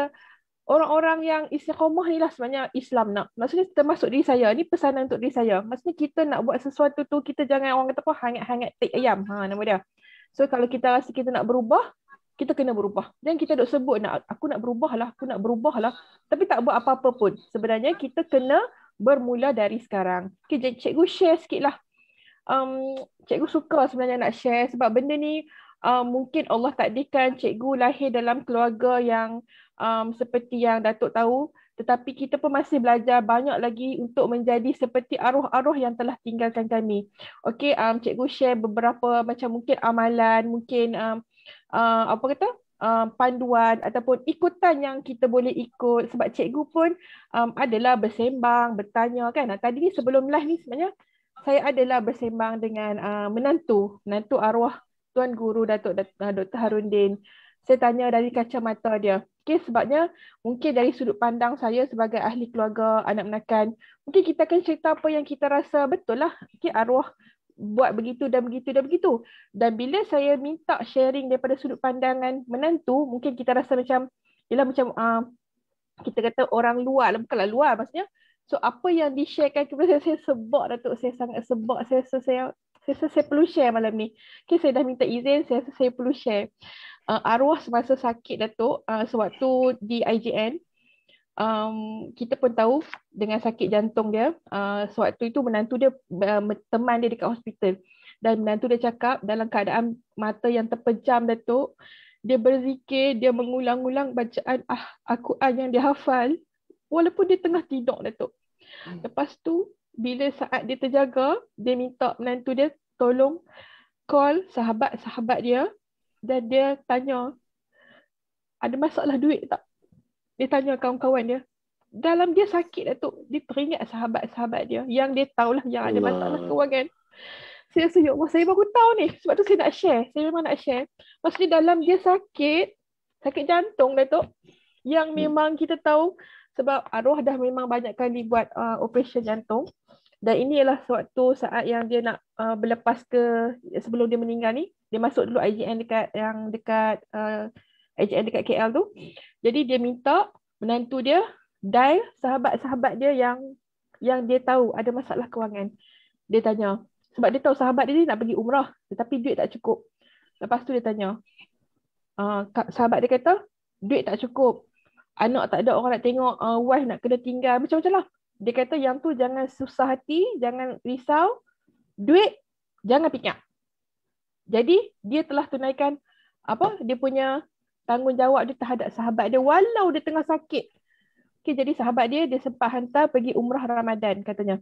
orang-orang yang istiqomah ni lah sebenarnya Islam nak. Maksudnya termasuk diri saya. Ni pesanan untuk diri saya. Maksudnya kita nak buat sesuatu tu kita jangan orang kata pun hangat-hangat take ayam. Ha nama dia. So kalau kita rasa kita nak berubah, kita kena berubah. dan kita duk sebut nak aku nak berubah lah, aku nak berubah lah. Tapi tak buat apa-apa pun. Sebenarnya kita kena bermula dari sekarang. Okay, cikgu share sikit lah um, cikgu suka sebenarnya nak share sebab benda ni um, mungkin Allah takdirkan cikgu lahir dalam keluarga yang um, seperti yang Datuk tahu tetapi kita pun masih belajar banyak lagi untuk menjadi seperti arwah-arwah yang telah tinggalkan kami. Okey, um, cikgu share beberapa macam mungkin amalan, mungkin um, uh, apa kata? Um, panduan ataupun ikutan yang kita boleh ikut sebab cikgu pun um, adalah bersembang, bertanya kan. Tadi ni sebelum live ni sebenarnya saya adalah bersembang dengan uh, menantu, menantu arwah Tuan Guru Datuk Dr. Uh, Din. Saya tanya dari kacamata dia. Okay, sebabnya mungkin dari sudut pandang saya sebagai ahli keluarga, anak menakan, mungkin kita akan cerita apa yang kita rasa betul lah. Okay, arwah buat begitu dan begitu dan begitu. Dan bila saya minta sharing daripada sudut pandangan menantu, mungkin kita rasa macam, ialah macam uh, kita kata orang luar, bukanlah luar maksudnya, So apa yang di-sharekan kepada saya, saya sebab Datuk. Saya sangat sebab. Saya rasa saya, saya, saya, saya perlu share malam ni. Okay, saya dah minta izin. Saya rasa saya perlu share. Uh, arwah semasa sakit Datuk, uh, sewaktu di IGN, um, kita pun tahu dengan sakit jantung dia, uh, sewaktu itu menantu dia, uh, teman dia dekat hospital. Dan menantu dia cakap dalam keadaan mata yang terpejam Datuk, dia berzikir, dia mengulang-ulang bacaan ah, Al-Quran ah, yang dia hafal walaupun dia tengah tidur Datuk. Hmm. Lepas tu bila saat dia terjaga, dia minta menantu dia tolong call sahabat-sahabat dia dan dia tanya ada masalah duit tak? Dia tanya kawan-kawan dia. Dalam dia sakit tu, dia teringat sahabat-sahabat dia yang dia tahu lah yang ada Allah. masalah kewangan. Saya rasa, ya Allah, saya baru tahu ni. Sebab tu saya nak share. Saya memang nak share. Maksudnya dalam dia sakit, sakit jantung Datuk, yang hmm. memang kita tahu sebab arwah dah memang banyak kali buat uh, operasi jantung dan ini ialah suatu saat yang dia nak uh, berlepas ke sebelum dia meninggal ni dia masuk dulu IGN dekat yang dekat uh, IGN dekat KL tu jadi dia minta menantu dia dial sahabat-sahabat dia yang yang dia tahu ada masalah kewangan dia tanya sebab dia tahu sahabat dia ni nak pergi umrah tetapi duit tak cukup lepas tu dia tanya uh, sahabat dia kata duit tak cukup anak tak ada orang nak tengok uh, wife nak kena tinggal macam-macam lah dia kata yang tu jangan susah hati jangan risau duit jangan fikir jadi dia telah tunaikan apa dia punya tanggungjawab dia terhadap sahabat dia walau dia tengah sakit okay, jadi sahabat dia dia sempat hantar pergi umrah Ramadan katanya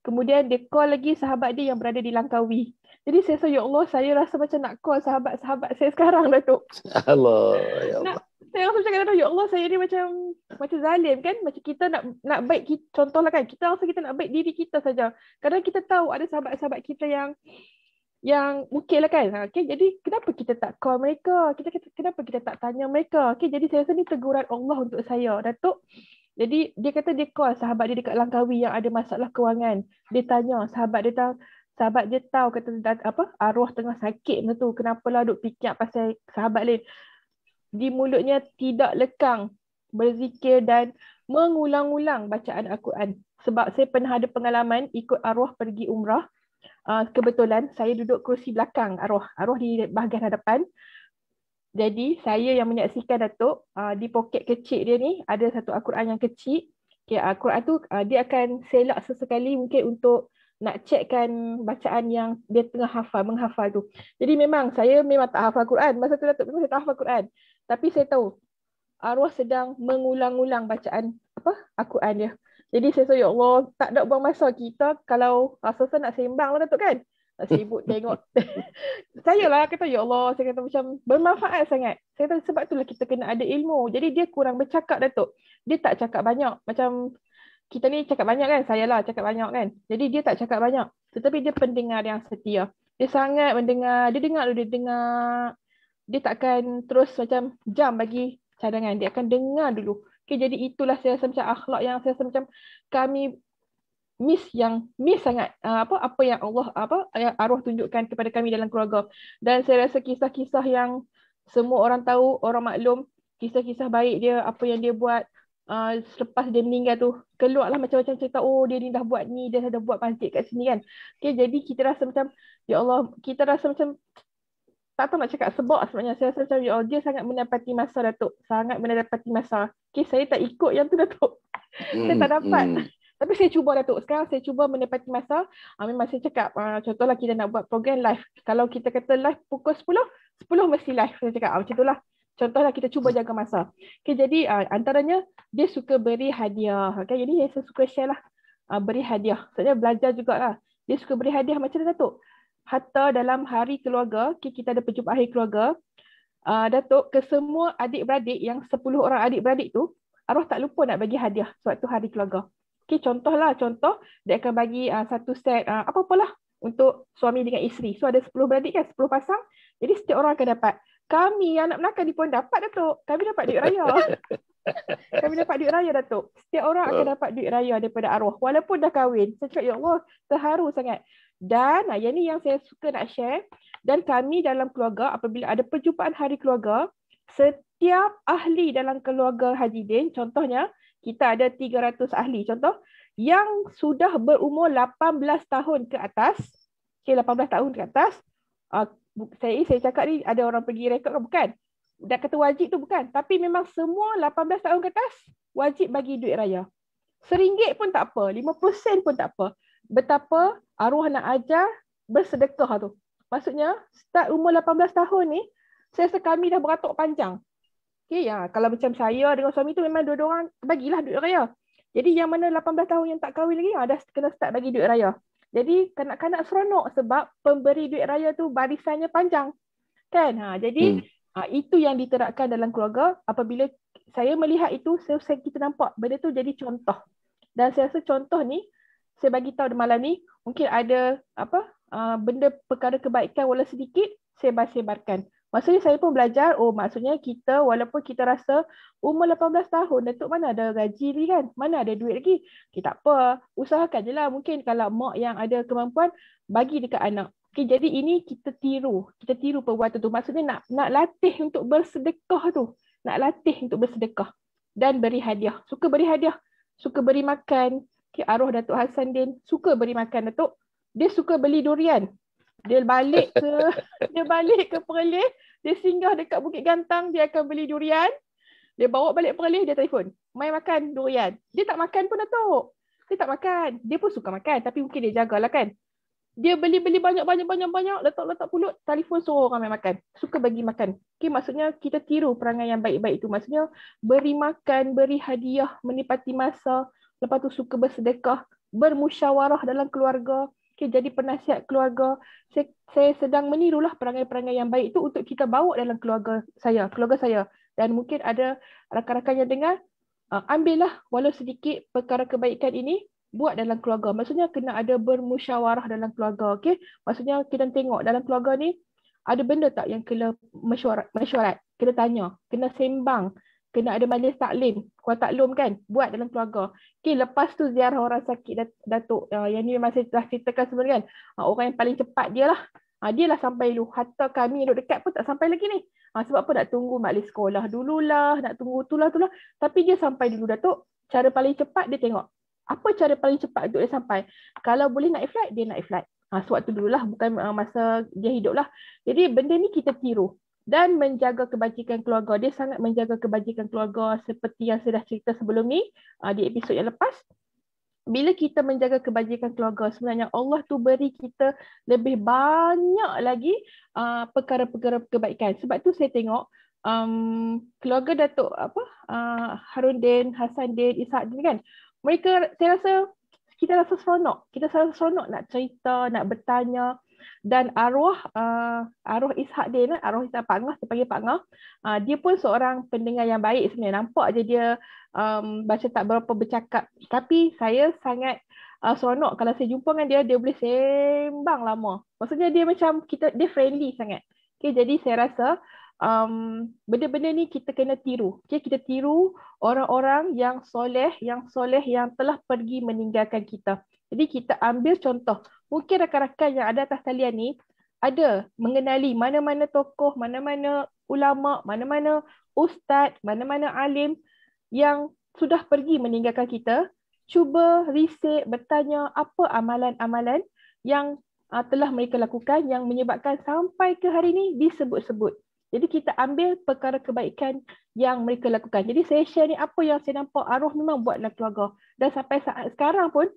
kemudian dia call lagi sahabat dia yang berada di Langkawi jadi saya rasa, ya Allah, saya rasa macam nak call sahabat-sahabat saya sekarang, Datuk. Allah, ya Allah. Nak, saya rasa macam kadang-kadang, Ya Allah, saya ni macam macam zalim kan? Macam kita nak nak baik, contohlah kan, kita rasa kita nak baik diri kita saja. Kadang kita tahu ada sahabat-sahabat kita yang yang okay lah kan. Ha, okay, jadi kenapa kita tak call mereka? Kita, kita kenapa kita tak tanya mereka? Okay, jadi saya rasa ni teguran Allah untuk saya, Datuk. Jadi dia kata dia call sahabat dia dekat Langkawi yang ada masalah kewangan. Dia tanya sahabat dia tahu sahabat dia tahu kata apa arwah tengah sakit macam tu. Kenapa lah duk fikir pasal sahabat lain? di mulutnya tidak lekang berzikir dan mengulang-ulang bacaan Al-Quran. Sebab saya pernah ada pengalaman ikut arwah pergi umrah. Uh, kebetulan saya duduk kerusi belakang arwah. Arwah di bahagian hadapan. Jadi saya yang menyaksikan Datuk uh, di poket kecil dia ni ada satu Al-Quran yang kecil. Okay, Al-Quran tu uh, dia akan selak sesekali mungkin untuk nak cekkan bacaan yang dia tengah hafal, menghafal tu. Jadi memang saya memang tak hafal Quran. Masa tu Datuk memang saya tak hafal Quran. Tapi saya tahu arwah sedang mengulang-ulang bacaan apa Al-Quran dia. Jadi saya rasa ya Allah tak nak buang masa kita kalau rasa-rasa nak sembang lah Datuk kan. Nak sibuk tengok. saya lah kata ya Allah saya kata macam bermanfaat sangat. Saya kata sebab itulah kita kena ada ilmu. Jadi dia kurang bercakap Datuk. Dia tak cakap banyak. Macam kita ni cakap banyak kan. Saya lah cakap banyak kan. Jadi dia tak cakap banyak. Tetapi dia pendengar yang setia. Dia sangat mendengar. Dia dengar dulu dia dengar dia takkan terus macam jam bagi cadangan dia akan dengar dulu okay, jadi itulah saya rasa macam akhlak yang saya rasa macam kami miss yang miss sangat ah, apa apa yang Allah apa yang arwah tunjukkan kepada kami dalam keluarga dan saya rasa kisah-kisah yang semua orang tahu orang maklum kisah-kisah baik dia apa yang dia buat uh, selepas dia meninggal tu keluarlah macam-macam cerita oh dia ni dah buat ni dia dah buat masjid kat sini kan okey jadi kita rasa macam ya Allah kita rasa macam tak tahu nak cakap sebab sebenarnya saya rasa macam you oh, dia sangat mendapati masa Datuk. Sangat mendapati masa. Okay, saya tak ikut yang tu Datuk. Mm, saya hmm, tak dapat. Mm. Tapi saya cuba Datuk. Sekarang saya cuba mendapati masa. Uh, memang saya cakap, uh, contohlah kita nak buat program live. Kalau kita kata live pukul 10, 10 mesti live. Saya cakap, uh, macam itulah. Contohlah kita cuba hmm. jaga masa. Okay, jadi uh, antaranya, dia suka beri hadiah. Okay, jadi saya suka share lah. Uh, beri hadiah. Sebenarnya belajar jugalah. Dia suka beri hadiah macam mana Datuk? hatta dalam hari keluarga, kita ada perjumpaan hari keluarga, uh, Datuk ke semua adik-beradik yang 10 orang adik-beradik tu, arwah tak lupa nak bagi hadiah suatu hari keluarga. Okay, lah contoh dia akan bagi uh, satu set uh, apa-apalah untuk suami dengan isteri. So ada 10 beradik kan, 10 pasang. Jadi setiap orang akan dapat. Kami anak menakan ni pun dapat Datuk. Kami dapat duit raya. Kami dapat duit raya Datuk. Setiap orang akan oh. dapat duit raya daripada arwah. Walaupun dah kahwin. Saya cakap, ya Allah, terharu sangat. Dan ah, yang ni yang saya suka nak share. Dan kami dalam keluarga apabila ada perjumpaan hari keluarga, setiap ahli dalam keluarga Haji Din, contohnya kita ada 300 ahli. Contoh yang sudah berumur 18 tahun ke atas, okay, 18 tahun ke atas, uh, saya saya cakap ni ada orang pergi rekod ke bukan? Dah kata wajib tu bukan. Tapi memang semua 18 tahun ke atas wajib bagi duit raya. Seringgit pun tak apa, 50 sen pun tak apa betapa arwah nak ajar bersedekah tu. Maksudnya, start umur 18 tahun ni, saya rasa kami dah beratok panjang. Okay, ya. Kalau macam saya dengan suami tu memang dua-dua orang bagilah duit raya. Jadi yang mana 18 tahun yang tak kahwin lagi, ada ah, ya, kena start bagi duit raya. Jadi kanak-kanak seronok sebab pemberi duit raya tu barisannya panjang. Kan? Ha, jadi hmm. ha, itu yang diterapkan dalam keluarga. Apabila saya melihat itu, saya, saya kita nampak benda tu jadi contoh. Dan saya rasa contoh ni, saya bagi tahu malam ni mungkin ada apa uh, benda perkara kebaikan wala sedikit saya bersebarkan. Maksudnya saya pun belajar oh maksudnya kita walaupun kita rasa umur 18 tahun Datuk mana ada gaji ni kan? Mana ada duit lagi? Okay, tak apa, usahakan je lah mungkin kalau mak yang ada kemampuan bagi dekat anak. Okay, jadi ini kita tiru, kita tiru perbuatan tu. Maksudnya nak nak latih untuk bersedekah tu. Nak latih untuk bersedekah dan beri hadiah. Suka beri hadiah, suka beri makan, arwah Datuk Hassan Din suka beri makan Datuk. Dia suka beli durian. Dia balik ke dia balik ke Perlis, dia singgah dekat Bukit Gantang, dia akan beli durian. Dia bawa balik Perlis, dia telefon. Mai makan durian. Dia tak makan pun Datuk. Dia tak makan. Dia pun suka makan tapi mungkin dia jagalah kan. Dia beli-beli banyak-banyak-banyak-banyak, letak-letak pulut, telefon suruh orang main makan. Suka bagi makan. Okay, maksudnya kita tiru perangai yang baik-baik itu. Maksudnya beri makan, beri hadiah, menipati masa, lepas tu suka bersedekah, bermusyawarah dalam keluarga, okay, jadi penasihat keluarga. Saya, saya sedang menirulah perangai-perangai yang baik itu untuk kita bawa dalam keluarga saya, keluarga saya. Dan mungkin ada rakan-rakan yang dengar, uh, ambillah walau sedikit perkara kebaikan ini buat dalam keluarga. Maksudnya kena ada bermusyawarah dalam keluarga, okay? Maksudnya kita tengok dalam keluarga ni ada benda tak yang kena mesyuarat, mesyuarat? Kena tanya, kena sembang kena ada majlis taklim kuat taklum kan buat dalam keluarga okey lepas tu ziarah orang sakit datuk uh, yang ni masih dah ceritakan sebenarnya kan uh, orang yang paling cepat dia lah uh, dia lah sampai dulu hatta kami duduk dekat pun tak sampai lagi ni uh, sebab apa nak tunggu majlis sekolah dululah nak tunggu tu lah tu lah tapi dia sampai dulu datuk cara paling cepat dia tengok apa cara paling cepat untuk dia sampai kalau boleh naik flight dia naik flight Ha, sewaktu dulu lah, bukan masa dia hidup lah. Jadi benda ni kita tiru dan menjaga kebajikan keluarga. Dia sangat menjaga kebajikan keluarga seperti yang saya dah cerita sebelum ni uh, di episod yang lepas. Bila kita menjaga kebajikan keluarga, sebenarnya Allah tu beri kita lebih banyak lagi uh, perkara-perkara kebaikan. Sebab tu saya tengok um, keluarga Datuk apa uh, ah, Harun Din, Hasan Din, Ishak Din kan. Mereka saya rasa kita rasa seronok. Kita rasa seronok nak cerita, nak bertanya dan arwah uh, arwah Ishak dia ni arwah Ishak Pangah dia panggil Pangah uh, dia pun seorang pendengar yang baik sebenarnya nampak je dia um, baca tak berapa bercakap tapi saya sangat uh, seronok kalau saya jumpa dengan dia dia boleh sembang lama maksudnya dia macam kita dia friendly sangat okey jadi saya rasa um, benda-benda ni kita kena tiru. Okay, kita tiru orang-orang yang soleh, yang soleh yang telah pergi meninggalkan kita. Jadi kita ambil contoh. Mungkin rakan-rakan yang ada atas talian ni ada mengenali mana-mana tokoh, mana-mana ulama, mana-mana ustaz, mana-mana alim yang sudah pergi meninggalkan kita. Cuba riset, bertanya apa amalan-amalan yang uh, telah mereka lakukan yang menyebabkan sampai ke hari ini disebut-sebut. Jadi kita ambil perkara kebaikan yang mereka lakukan. Jadi saya share ni apa yang saya nampak arwah memang buat dalam keluarga. Dan sampai saat sekarang pun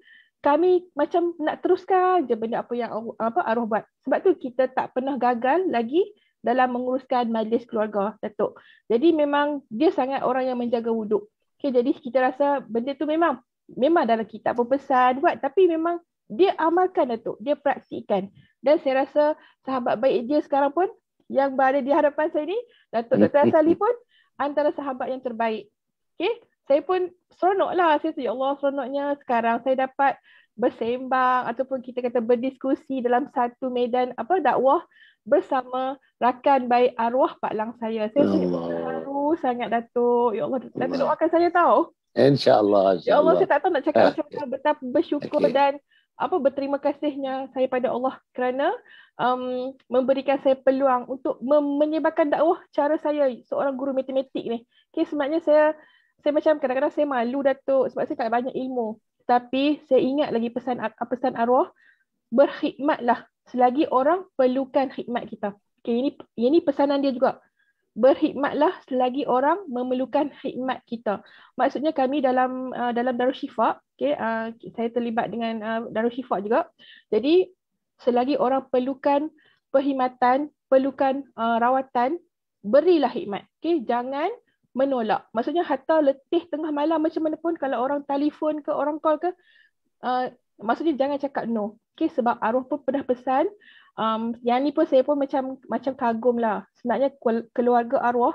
kami macam nak teruskan je benda apa yang apa arwah buat. Sebab tu kita tak pernah gagal lagi dalam menguruskan majlis keluarga Datuk. Jadi memang dia sangat orang yang menjaga wuduk. Okay, jadi kita rasa benda tu memang memang dalam kita pun pesan buat tapi memang dia amalkan Datuk. Dia praktikkan. Dan saya rasa sahabat baik dia sekarang pun yang berada di hadapan saya ni Datuk Dr. Asali pun antara sahabat yang terbaik. Okay? saya pun seronok lah. Saya kata, Ya Allah, seronoknya sekarang saya dapat bersembang ataupun kita kata berdiskusi dalam satu medan apa dakwah bersama rakan baik arwah Pak Lang saya. Saya ya terharu sangat Datuk. Ya Allah, Datuk doakan saya tahu. InsyaAllah. Insya ya Allah, saya tak tahu nak cakap eh. macam mana betapa bersyukur okay. dan apa berterima kasihnya saya pada Allah kerana um, memberikan saya peluang untuk menyebarkan dakwah cara saya seorang guru matematik ni. Okay, sebenarnya saya saya macam kadang-kadang saya malu Datuk sebab saya tak banyak ilmu. Tapi saya ingat lagi pesan pesan arwah berkhidmatlah selagi orang perlukan khidmat kita. Okey ini ini pesanan dia juga. Berkhidmatlah selagi orang memerlukan khidmat kita. Maksudnya kami dalam uh, dalam Darul Syifa, okey uh, saya terlibat dengan uh, Darul Syifa juga. Jadi selagi orang perlukan perkhidmatan, perlukan uh, rawatan, berilah khidmat. Okey jangan menolak. Maksudnya hatta letih tengah malam macam mana pun kalau orang telefon ke orang call ke uh, maksudnya jangan cakap no. Okay, sebab arwah pun pernah pesan um, yang ni pun saya pun macam macam kagum lah. Sebenarnya keluarga arwah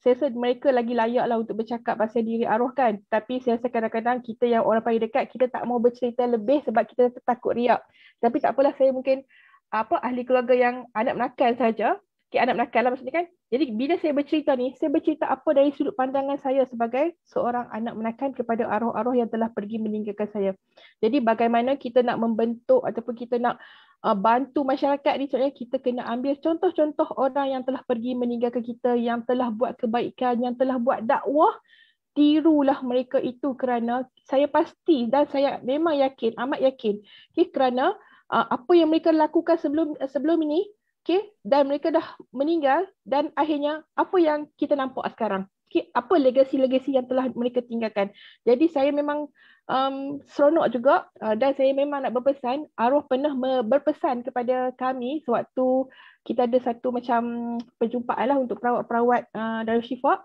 saya rasa mereka lagi layak lah untuk bercakap pasal diri arwah kan. Tapi saya rasa kadang-kadang kita yang orang paling dekat kita tak mau bercerita lebih sebab kita takut riak. Tapi tak apalah saya mungkin apa ahli keluarga yang anak menakal saja. Okay, anak menakal lah maksudnya kan. Jadi bila saya bercerita ni, saya bercerita apa dari sudut pandangan saya sebagai seorang anak menakan kepada arwah-arwah yang telah pergi meninggalkan saya. Jadi bagaimana kita nak membentuk ataupun kita nak uh, bantu masyarakat ni, contohnya kita kena ambil contoh-contoh orang yang telah pergi meninggalkan kita, yang telah buat kebaikan, yang telah buat dakwah, tirulah mereka itu kerana saya pasti dan saya memang yakin, amat yakin. Okay, kerana uh, apa yang mereka lakukan sebelum sebelum ini, okay, dan mereka dah meninggal dan akhirnya apa yang kita nampak sekarang okay, apa legasi-legasi yang telah mereka tinggalkan jadi saya memang um, seronok juga uh, dan saya memang nak berpesan arwah pernah berpesan kepada kami sewaktu kita ada satu macam perjumpaan lah untuk perawat-perawat uh, dari shifok.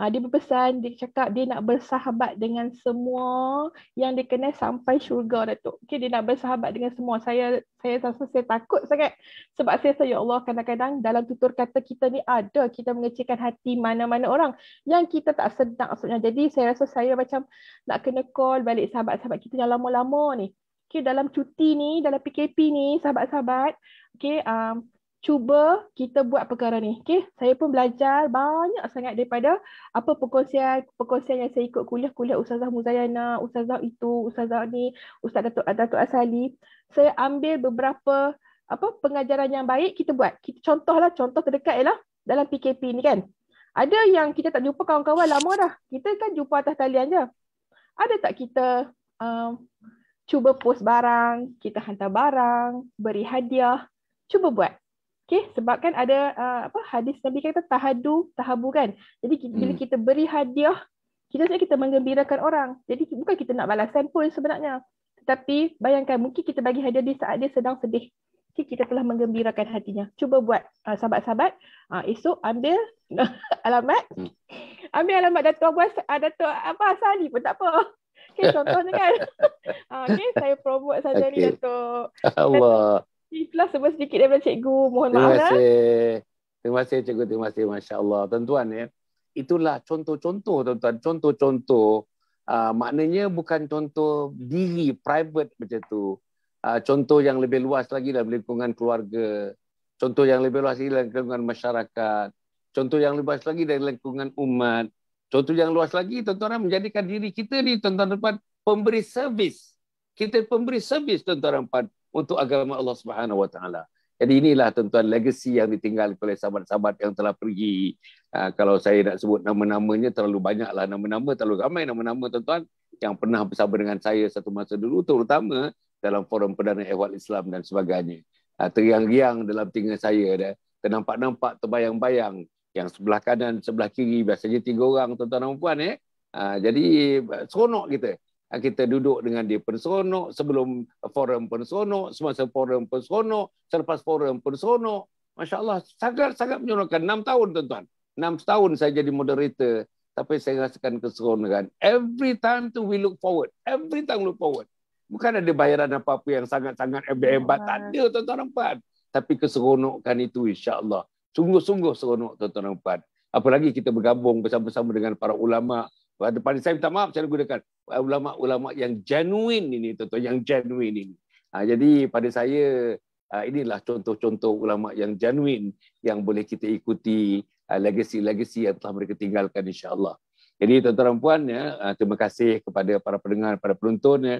Uh, dia berpesan, dia cakap dia nak bersahabat dengan semua yang dia kenal sampai syurga Datuk. Okay, dia nak bersahabat dengan semua. Saya saya rasa saya takut sangat sebab saya rasa ya Allah kadang-kadang dalam tutur kata kita ni ada kita mengecehkan hati mana-mana orang yang kita tak sedang maksudnya. Jadi saya rasa saya macam nak kena call balik sahabat-sahabat kita yang lama-lama ni. Okay, dalam cuti ni, dalam PKP ni, sahabat-sahabat, okay, um, cuba kita buat perkara ni. Okay? Saya pun belajar banyak sangat daripada apa perkongsian perkongsian yang saya ikut kuliah-kuliah Ustazah Muzayana, Ustazah itu, Ustazah ni, Ustaz Datuk, Datuk Asali. Saya ambil beberapa apa pengajaran yang baik kita buat. Kita contohlah contoh terdekat ialah dalam PKP ni kan. Ada yang kita tak jumpa kawan-kawan lama dah. Kita kan jumpa atas talian je. Ada tak kita um, cuba post barang, kita hantar barang, beri hadiah, cuba buat. Okay, sebab kan ada uh, apa hadis Nabi kata tahadu tahabu kan. Jadi bila hmm. kita beri hadiah, kita sebenarnya kita menggembirakan orang. Jadi bukan kita nak balasan pun sebenarnya. Tetapi bayangkan mungkin kita bagi hadiah di saat dia sedang sedih. Okay, kita telah menggembirakan hatinya. Cuba buat uh, sahabat-sahabat uh, esok ambil alamat. Hmm. Ambil alamat Dato' Abbas, uh, Dato' apa Asali pun tak apa. Okay, contohnya kan. uh, okay, saya promote saja okay. ni Dato'. Allah. Dato'. C plus sedikit daripada cikgu. Mohon terima maaf. Terima eh. kasih. Terima kasih cikgu. Terima kasih. Masya Allah. Tuan-tuan ya. Itulah contoh-contoh tuan-tuan. Contoh-contoh. Uh, maknanya bukan contoh diri private macam tu. Uh, contoh yang lebih luas lagi dalam lingkungan keluarga. Contoh yang lebih luas lagi dalam lingkungan masyarakat. Contoh yang lebih luas lagi dalam lingkungan umat. Contoh yang luas lagi tuan-tuan menjadikan diri kita ni tuan-tuan pemberi servis. Kita pemberi servis tuan-tuan dan untuk agama Allah Subhanahu Wa Taala. Jadi inilah tuan-tuan legacy yang ditinggal oleh sahabat-sahabat yang telah pergi. Ha, kalau saya nak sebut nama-namanya terlalu banyaklah nama-nama, terlalu ramai nama-nama tuan-tuan yang pernah bersama dengan saya satu masa dulu terutama dalam forum Perdana Ehwal Islam dan sebagainya. Ha, teriang-riang dalam tinggal saya ada ternampak-nampak terbayang-bayang yang sebelah kanan, sebelah kiri biasanya tiga orang tuan-tuan dan puan eh. Ha, jadi seronok kita. Ah, kita duduk dengan dia pun seronok, sebelum forum pun seronok, semasa forum pun seronok, selepas forum pun seronok. Masya Allah, sangat-sangat menyeronokkan. Enam tahun, tuan-tuan. Enam tahun saya jadi moderator. Tapi saya rasakan keseronokan. Every time tu we look forward. Every time look forward. Bukan ada bayaran apa-apa yang sangat-sangat hebat-hebat. Ya, tak ada, tuan-tuan nampak. Tapi keseronokan itu, insya Allah. Sungguh-sungguh seronok, tuan-tuan nampak. Apalagi kita bergabung bersama-sama dengan para ulama' pada pada saya minta maaf saya gunakan ulama-ulama yang genuine ini tuan yang genuine ini. Ha, jadi pada saya ha, inilah contoh-contoh ulama yang genuine yang boleh kita ikuti ha, legacy-legacy yang telah mereka tinggalkan insya-Allah. Jadi tuan-tuan dan puan ya, ha, terima kasih kepada para pendengar, para penonton ya.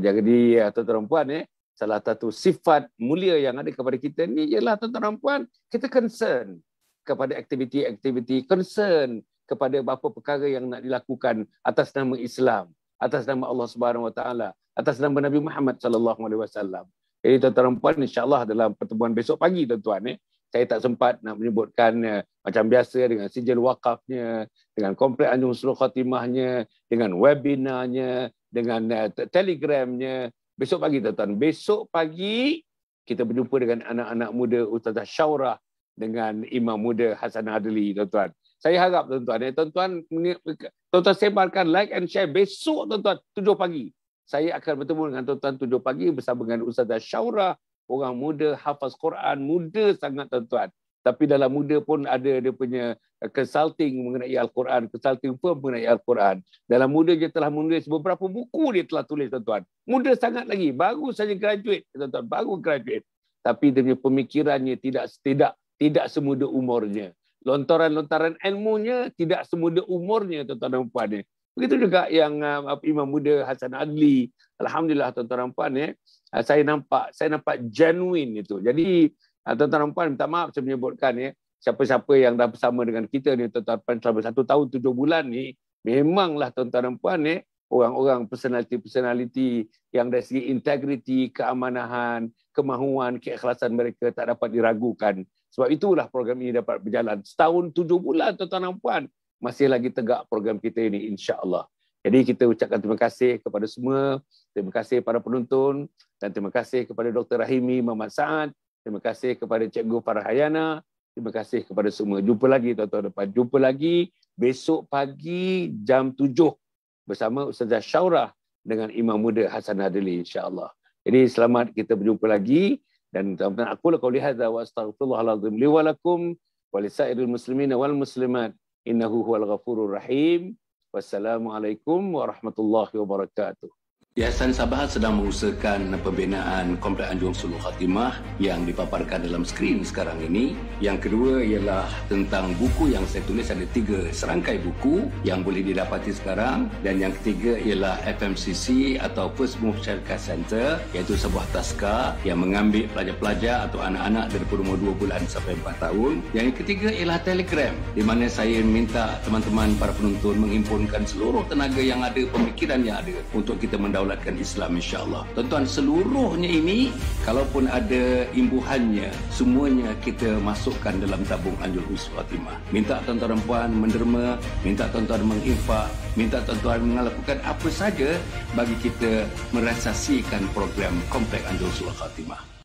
jadi tuan-tuan dan puan ya, salah satu sifat mulia yang ada kepada kita ni ialah tuan-tuan dan puan kita concern kepada aktiviti-aktiviti concern kepada beberapa perkara yang nak dilakukan atas nama Islam, atas nama Allah Subhanahu Wa Taala, atas nama Nabi Muhammad Sallallahu Alaihi Wasallam. Jadi tuan-tuan dan puan insyaAllah dalam pertemuan besok pagi tuan-tuan eh, saya tak sempat nak menyebutkan eh, macam biasa dengan sijil wakafnya, dengan komplek anjung suruh khatimahnya, dengan webinarnya, dengan eh, telegramnya. Besok pagi tuan-tuan, besok pagi kita berjumpa dengan anak-anak muda Ustazah Syaurah dengan Imam Muda Hasan Adli tuan-tuan saya harap tuan-tuan ya, tuan-tuan tuan-tuan sebarkan like and share besok tuan-tuan 7 pagi saya akan bertemu dengan tuan-tuan 7 pagi bersama dengan Ustazah Syaura orang muda hafaz Quran muda sangat tuan-tuan tapi dalam muda pun ada dia punya consulting mengenai Al-Quran, consulting pun mengenai Al-Quran. Dalam muda dia telah menulis beberapa buku dia telah tulis tuan-tuan. Muda sangat lagi, baru saja graduate tuan-tuan, baru graduate. Tapi dia punya pemikirannya tidak tidak tidak semuda umurnya lontaran-lontaran ilmunya tidak semuda umurnya tuan-tuan dan puan ya. Begitu juga yang uh, Imam Muda Hasan Adli. Alhamdulillah tuan-tuan dan puan ya. Uh, saya nampak saya nampak genuine itu. Jadi uh, tuan-tuan dan puan minta maaf saya menyebutkan ya. Siapa-siapa yang dah bersama dengan kita ni tuan-tuan dan puan selama satu tahun tujuh bulan ni. Memanglah tuan-tuan dan puan ya. Orang-orang personality-personality yang dari segi integriti, keamanahan, kemahuan, keikhlasan mereka tak dapat diragukan. Sebab itulah program ini dapat berjalan. Setahun tujuh bulan tuan-tuan dan puan. Masih lagi tegak program kita ini Insya Allah. Jadi kita ucapkan terima kasih kepada semua. Terima kasih para penonton. Dan terima kasih kepada Dr. Rahimi Muhammad Sa'ad. Terima kasih kepada Cikgu Farah Hayana. Terima kasih kepada semua. Jumpa lagi tuan-tuan dan puan. Jumpa lagi besok pagi jam tujuh. Bersama Ustazah Syaurah dengan Imam Muda Hasan Adli Allah. Jadi selamat kita berjumpa lagi dan aku la kau lihat wa astaghfirullah alazim li wa lakum wa lisairil muslimina wal muslimat innahu huwal ghafurur rahim wassalamu alaikum warahmatullahi wabarakatuh Yayasan Sabah sedang mengusahakan pembinaan Komplek Anjung Sulu Khatimah yang dipaparkan dalam skrin sekarang ini. Yang kedua ialah tentang buku yang saya tulis ada tiga serangkai buku yang boleh didapati sekarang. Dan yang ketiga ialah FMCC atau First Move Syarikat Center iaitu sebuah taska yang mengambil pelajar-pelajar atau anak-anak dari umur dua bulan sampai empat tahun. Yang ketiga ialah Telegram di mana saya minta teman-teman para penonton menghimpunkan seluruh tenaga yang ada, pemikiran yang ada untuk kita mendaulat kedaulatan Islam insyaAllah. Tuan-tuan, seluruhnya ini, kalaupun ada imbuhannya, semuanya kita masukkan dalam tabung Anjur Husu Fatimah. Minta tuan-tuan perempuan menderma, minta tuan-tuan menginfak, minta tuan-tuan melakukan apa saja bagi kita merasasikan program Komplek Anjur Husu Fatimah.